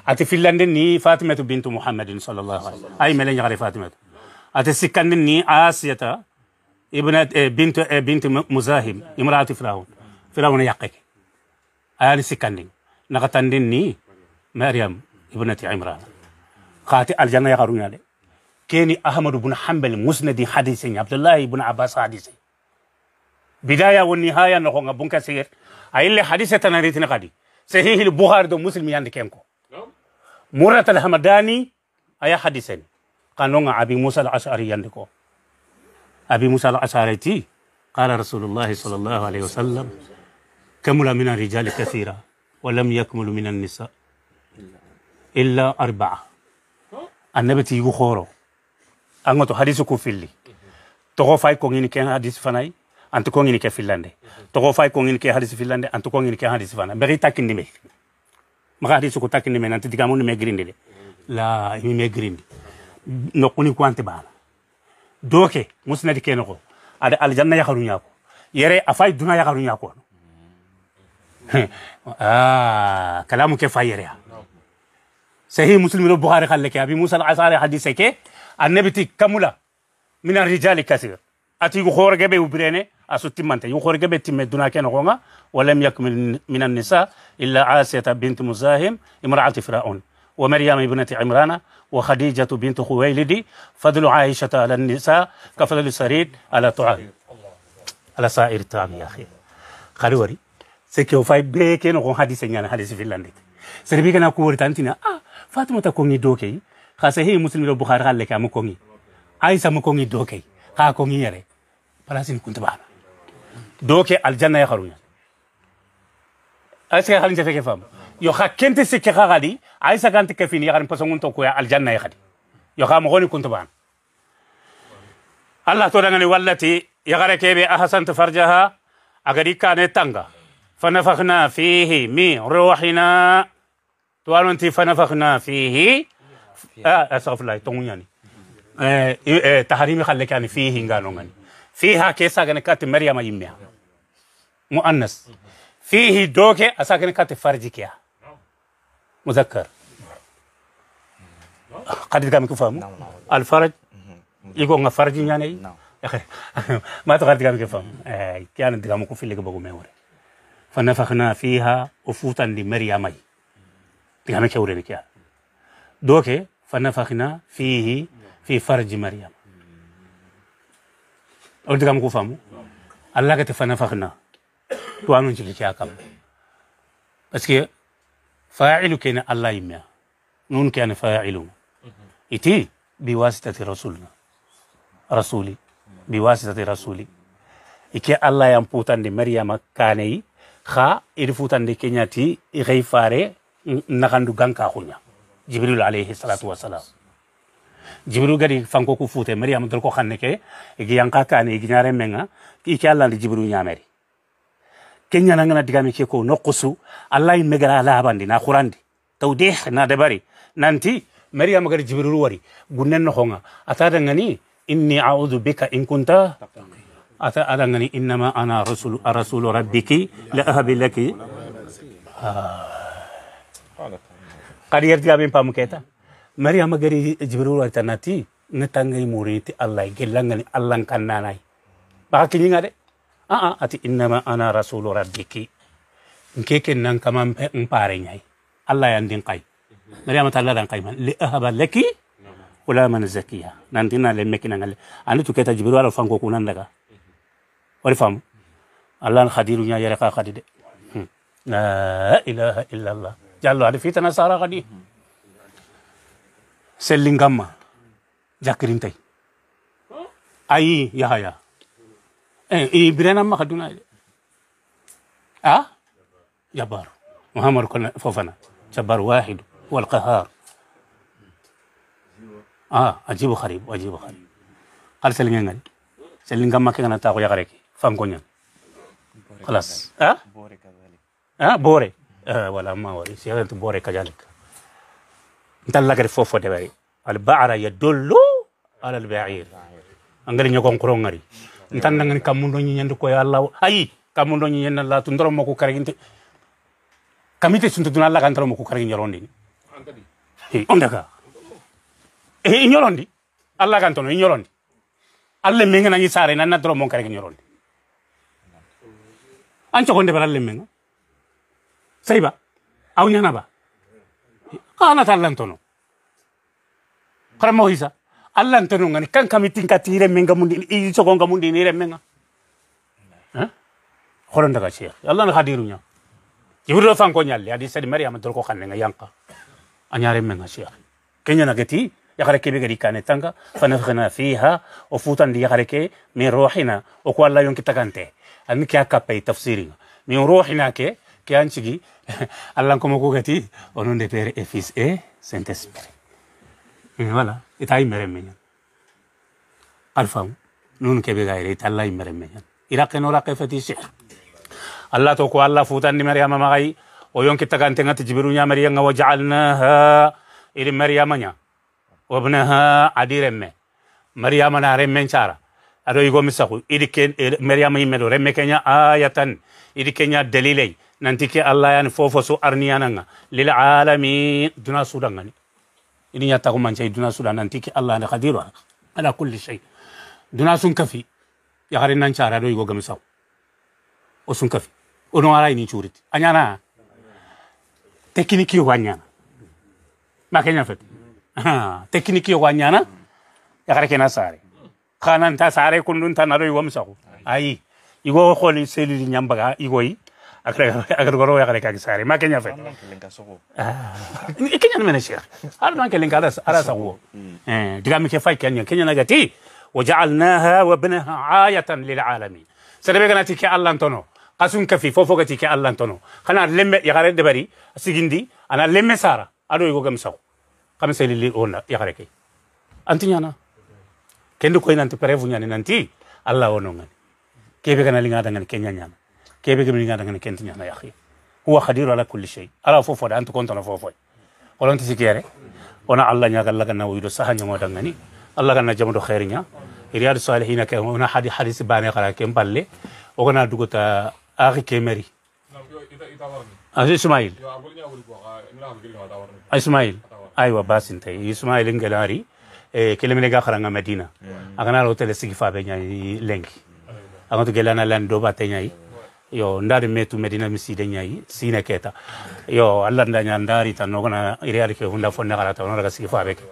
S2: أتي في لندن ني فاطمة بنت محمد صلى الله عليه وسلم أي ملين يغري فاطمة أتي سكان ني آسية ابنة آه، بنت آه، بنت مزاحم امرأة فرعون فرعون يقي اي سكان نغتن ني مريم ابنة عمران خاتي الجنة يا يقرونا لي كيني أحمد بن حنبل مسند حديثي عبد الله بن عباس حديثي بداية والنهاية نخونا بن أي اللي حديثة تنريتنا قدي صحيح البخاري دو مسلم يعني كيمكو نعم. مرة الحمداني أي حديثين قانونا أبي موسى الأشعري يندكو يعني أبي موسى الأشعري تي قال رسول الله صلى الله عليه وسلم كمل من الرجال كثيرا ولم يكمل من النساء إلا أربعة anebe ti khoro ango to hadisu ku filli togo fay ko ngini ken hadisu fanai antu ko ngini ke fillande togo fay ko ngini ke hadisu filande antu ko ngini ke hadisu fanai beri takindi me maka hadisu ko takindi me nanti digamu ni me grindi de la mi me grindi no kuni ko ante doke doke musnadi keno ko ada aljanna ya kharunya ko yere afay duna ya kharunya ko <laughs> ah kalamu ke fayere ya صحيح مسلم لو بخاري خلك أبي موسى العصاري حديثه كي النبي كملا من الرجال كثير أتي خور جبه وبرينه أسوت مانته يخور جبه تم الدنيا كنا قوما ولم يكن من النساء إلا عاسية بنت مزاحم امرأة فرعون ومريم ابنة عمران وخديجة بنت خويلد فضل عائشة على النساء كفضل السريد على طعام على سائر الطعام يا أخي خلوري سكي وفاي بيكين وكون حديث سنيان حديث فيلانديك سربيكنا كوري تانتنا آه فاطمة كوني دوكي خاصة هي مسلمة بخار قال لك أمو كوني عايزة أمو كوني دوكي خا كوني يري بلاسين كنت بعلا دوكي الجنة يا خروج أيش خالين جفك فهم يو خا كنت سكة خا غادي عايزة كانت كفيني يا بس عن توكو الجنة يا خدي يو خا مغني كنت بعلا الله تورعني والتي يا غرك يبي أحسن تفرجها أغريكا نتانغا فنفخنا فيه من روحنا توالنتي فنفخنا فيه آه أسف الله توني يعني آه آه تحريم خلك يعني فيه إنغانو يعني فيها كيسا كان كات مريم يمها مؤنث فيه دوك أساكن كات فرج كيا مذكر قد كان كفهم نعم، نعم. الفرج يقول فرج يعني نعم. <laughs> ما تقدر كان كفهم آه، كان تقام كفيل لك بقول ما فنفخنا فيها أفوتا لمريم tigameke doke fanafakhina fihi fi farji maryam ol tigam ku famu allah kati fanafakhna to kam parce fa'ilu kene allah yimmeya nun kene fa'ilu iti biwasitati rasulna rasuli biwasitati rasuli ike alla yan putande maryama kaneyi ha iri futande keñati nagandu ganka khunya jibril alayhi salatu wassalam jibril gadi fanko ku fute maryam dol ko xanne ke igi yanka kane igi ñare menga ki ki allah ndi jibril ñameri kenya nangana digami ke ko noqusu allah in megara la bandi na qurandi tawdih na dabari nanti maryam gadi jibril wari gunnen honga atada ngani inni a'udhu bika in kunta ata adangani innama ana rasul rasul rabbiki la ahbi laki ah. qariyarti abin pamuketa gari jibrul jibril wartanati netangai muriti allah gelangani allah kannanai baka kinyinga de a a ati innama ana rasulu rabbiki nkeke nan kaman pe mpare nyai allah yandin kai mari matalla dan kai man li ahaba laki wala man zakiya nanti dina le mekina ngale anu tuketa jibril wala fanko kunan daga wari famu allah khadiru nya yare ka khadide hmm. la ilaha illallah jallo ada fitana sara kadi selling gamma jakkirintay ayi yahaya e birenamma ka bar Muhammad a jabaru jabar ko fofana jabaru wahidu walqahar a ajibu harib ajibu harib hal selling ngengadi selling gamma ke ganata ko yakare ke fankoñan halas ah a والأمة والسيادة تبوري كذلك ntalla gari fofo de bari al ba'ra yadullu ala al ba'ir angari nyogon kuro ngari ntanda ngani kamundo nyi nyandu ko yalla hayi kamundo nyi nyanna la tundoro mo kare inte kamite suntu dun alla kan mo ko kare nyorondi he ondaka he nyorondi alla kan tono nyorondi alle menga nani sare nanna doro mo kare nyorondi ancho konde baralle menga سيبا او ينبا انا تالنتونو قرمو هيسا اللنتونو غني كان كاميتين كاتيري منغا مندي اي سوغون غامندي نيري منغا ها أه؟ خورن داكا شيخ يالله نا خاديرو نيا جبريل فان كو نيال يادي سيد مريم دركو خان نيغا يانكا انياري منغا شيخ كينيا ناغتي يا خاركي بيغا دي كاني تانغا فنفخنا فيها وفوتان دي خاركي من روحنا وكو الله يونكي تاكانتي انكي اكابي تفسيرين من روحنا كي ke an cigi <laughs> allahnkomo kugati onon de père et fils et saint esprit eh, voilà ita mere menyan Alfaun, nun kebe ita allah imere menyan iraqeno ke fati se allah to ko futan di maryama magai oyon kitta gante ngati jibiru nya maryama Iri ja'alnaha ili maryama nya wabnaha adiremme maryama na remmen cara ado igo misaku idi ken maryama imedo remme kenya ayatan Iri kenya delilei nanti ke Allah yang fofo so arniyananga lil alamin duna sudan ngani ini nyata ko man duna sudan nanti ke Allah na qadiru ala kulli shay duna sun kafi ya hari nan cara do igo gamsa o sun kafi no ara ini churit anyana tekniki ma makanya fet ha <laughs> tekniki yo anyana ya hari na sare kana nta sare kundun ta na do igo ai igo kholi selili nyambaga igoi agagorowaya kare kaki sare ma kenya fe ah. kenya sheikh ar ara kenya kenya waja'alnaha ayatan ke kasun kafi ke lemme sigindi ana lemme sara ado yugo gam saw kam ona ke anti na kendo ko nanti prevu nyani nanti allah wono ngani kebe kana linga dangan kenya nyana كيف يقبل ينادى كنا كنت نحن يا أخي هو خدير على كل شيء ألا فوفو أنت كنت أنا فوفو ولا أنت سكيرة وأنا الله نيا الله كنا ويدو سهل يوم دعني الله كنا قال نجمد خيرنا رياض هنا كه هنا حد حد سبانة قرأ كم بالله وقنا دقتا أخي كيمري كمري آه، إسماعيل إسماعيل أيوة بس أنت إسماعيل إن جلاري إيه، كلمة نجا خرنا نعم مدينة أغنى الهوتيل سقفا بيني لينك أكنا أيوة. تقلنا لندوبا تيني yo ndari metu medina miside nyai sine keta yo alla nya ndari tan nogona iriyal ke hunda fonna kala tan raga sifa beke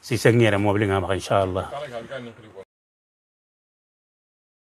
S2: si sengere mobile ma inshallah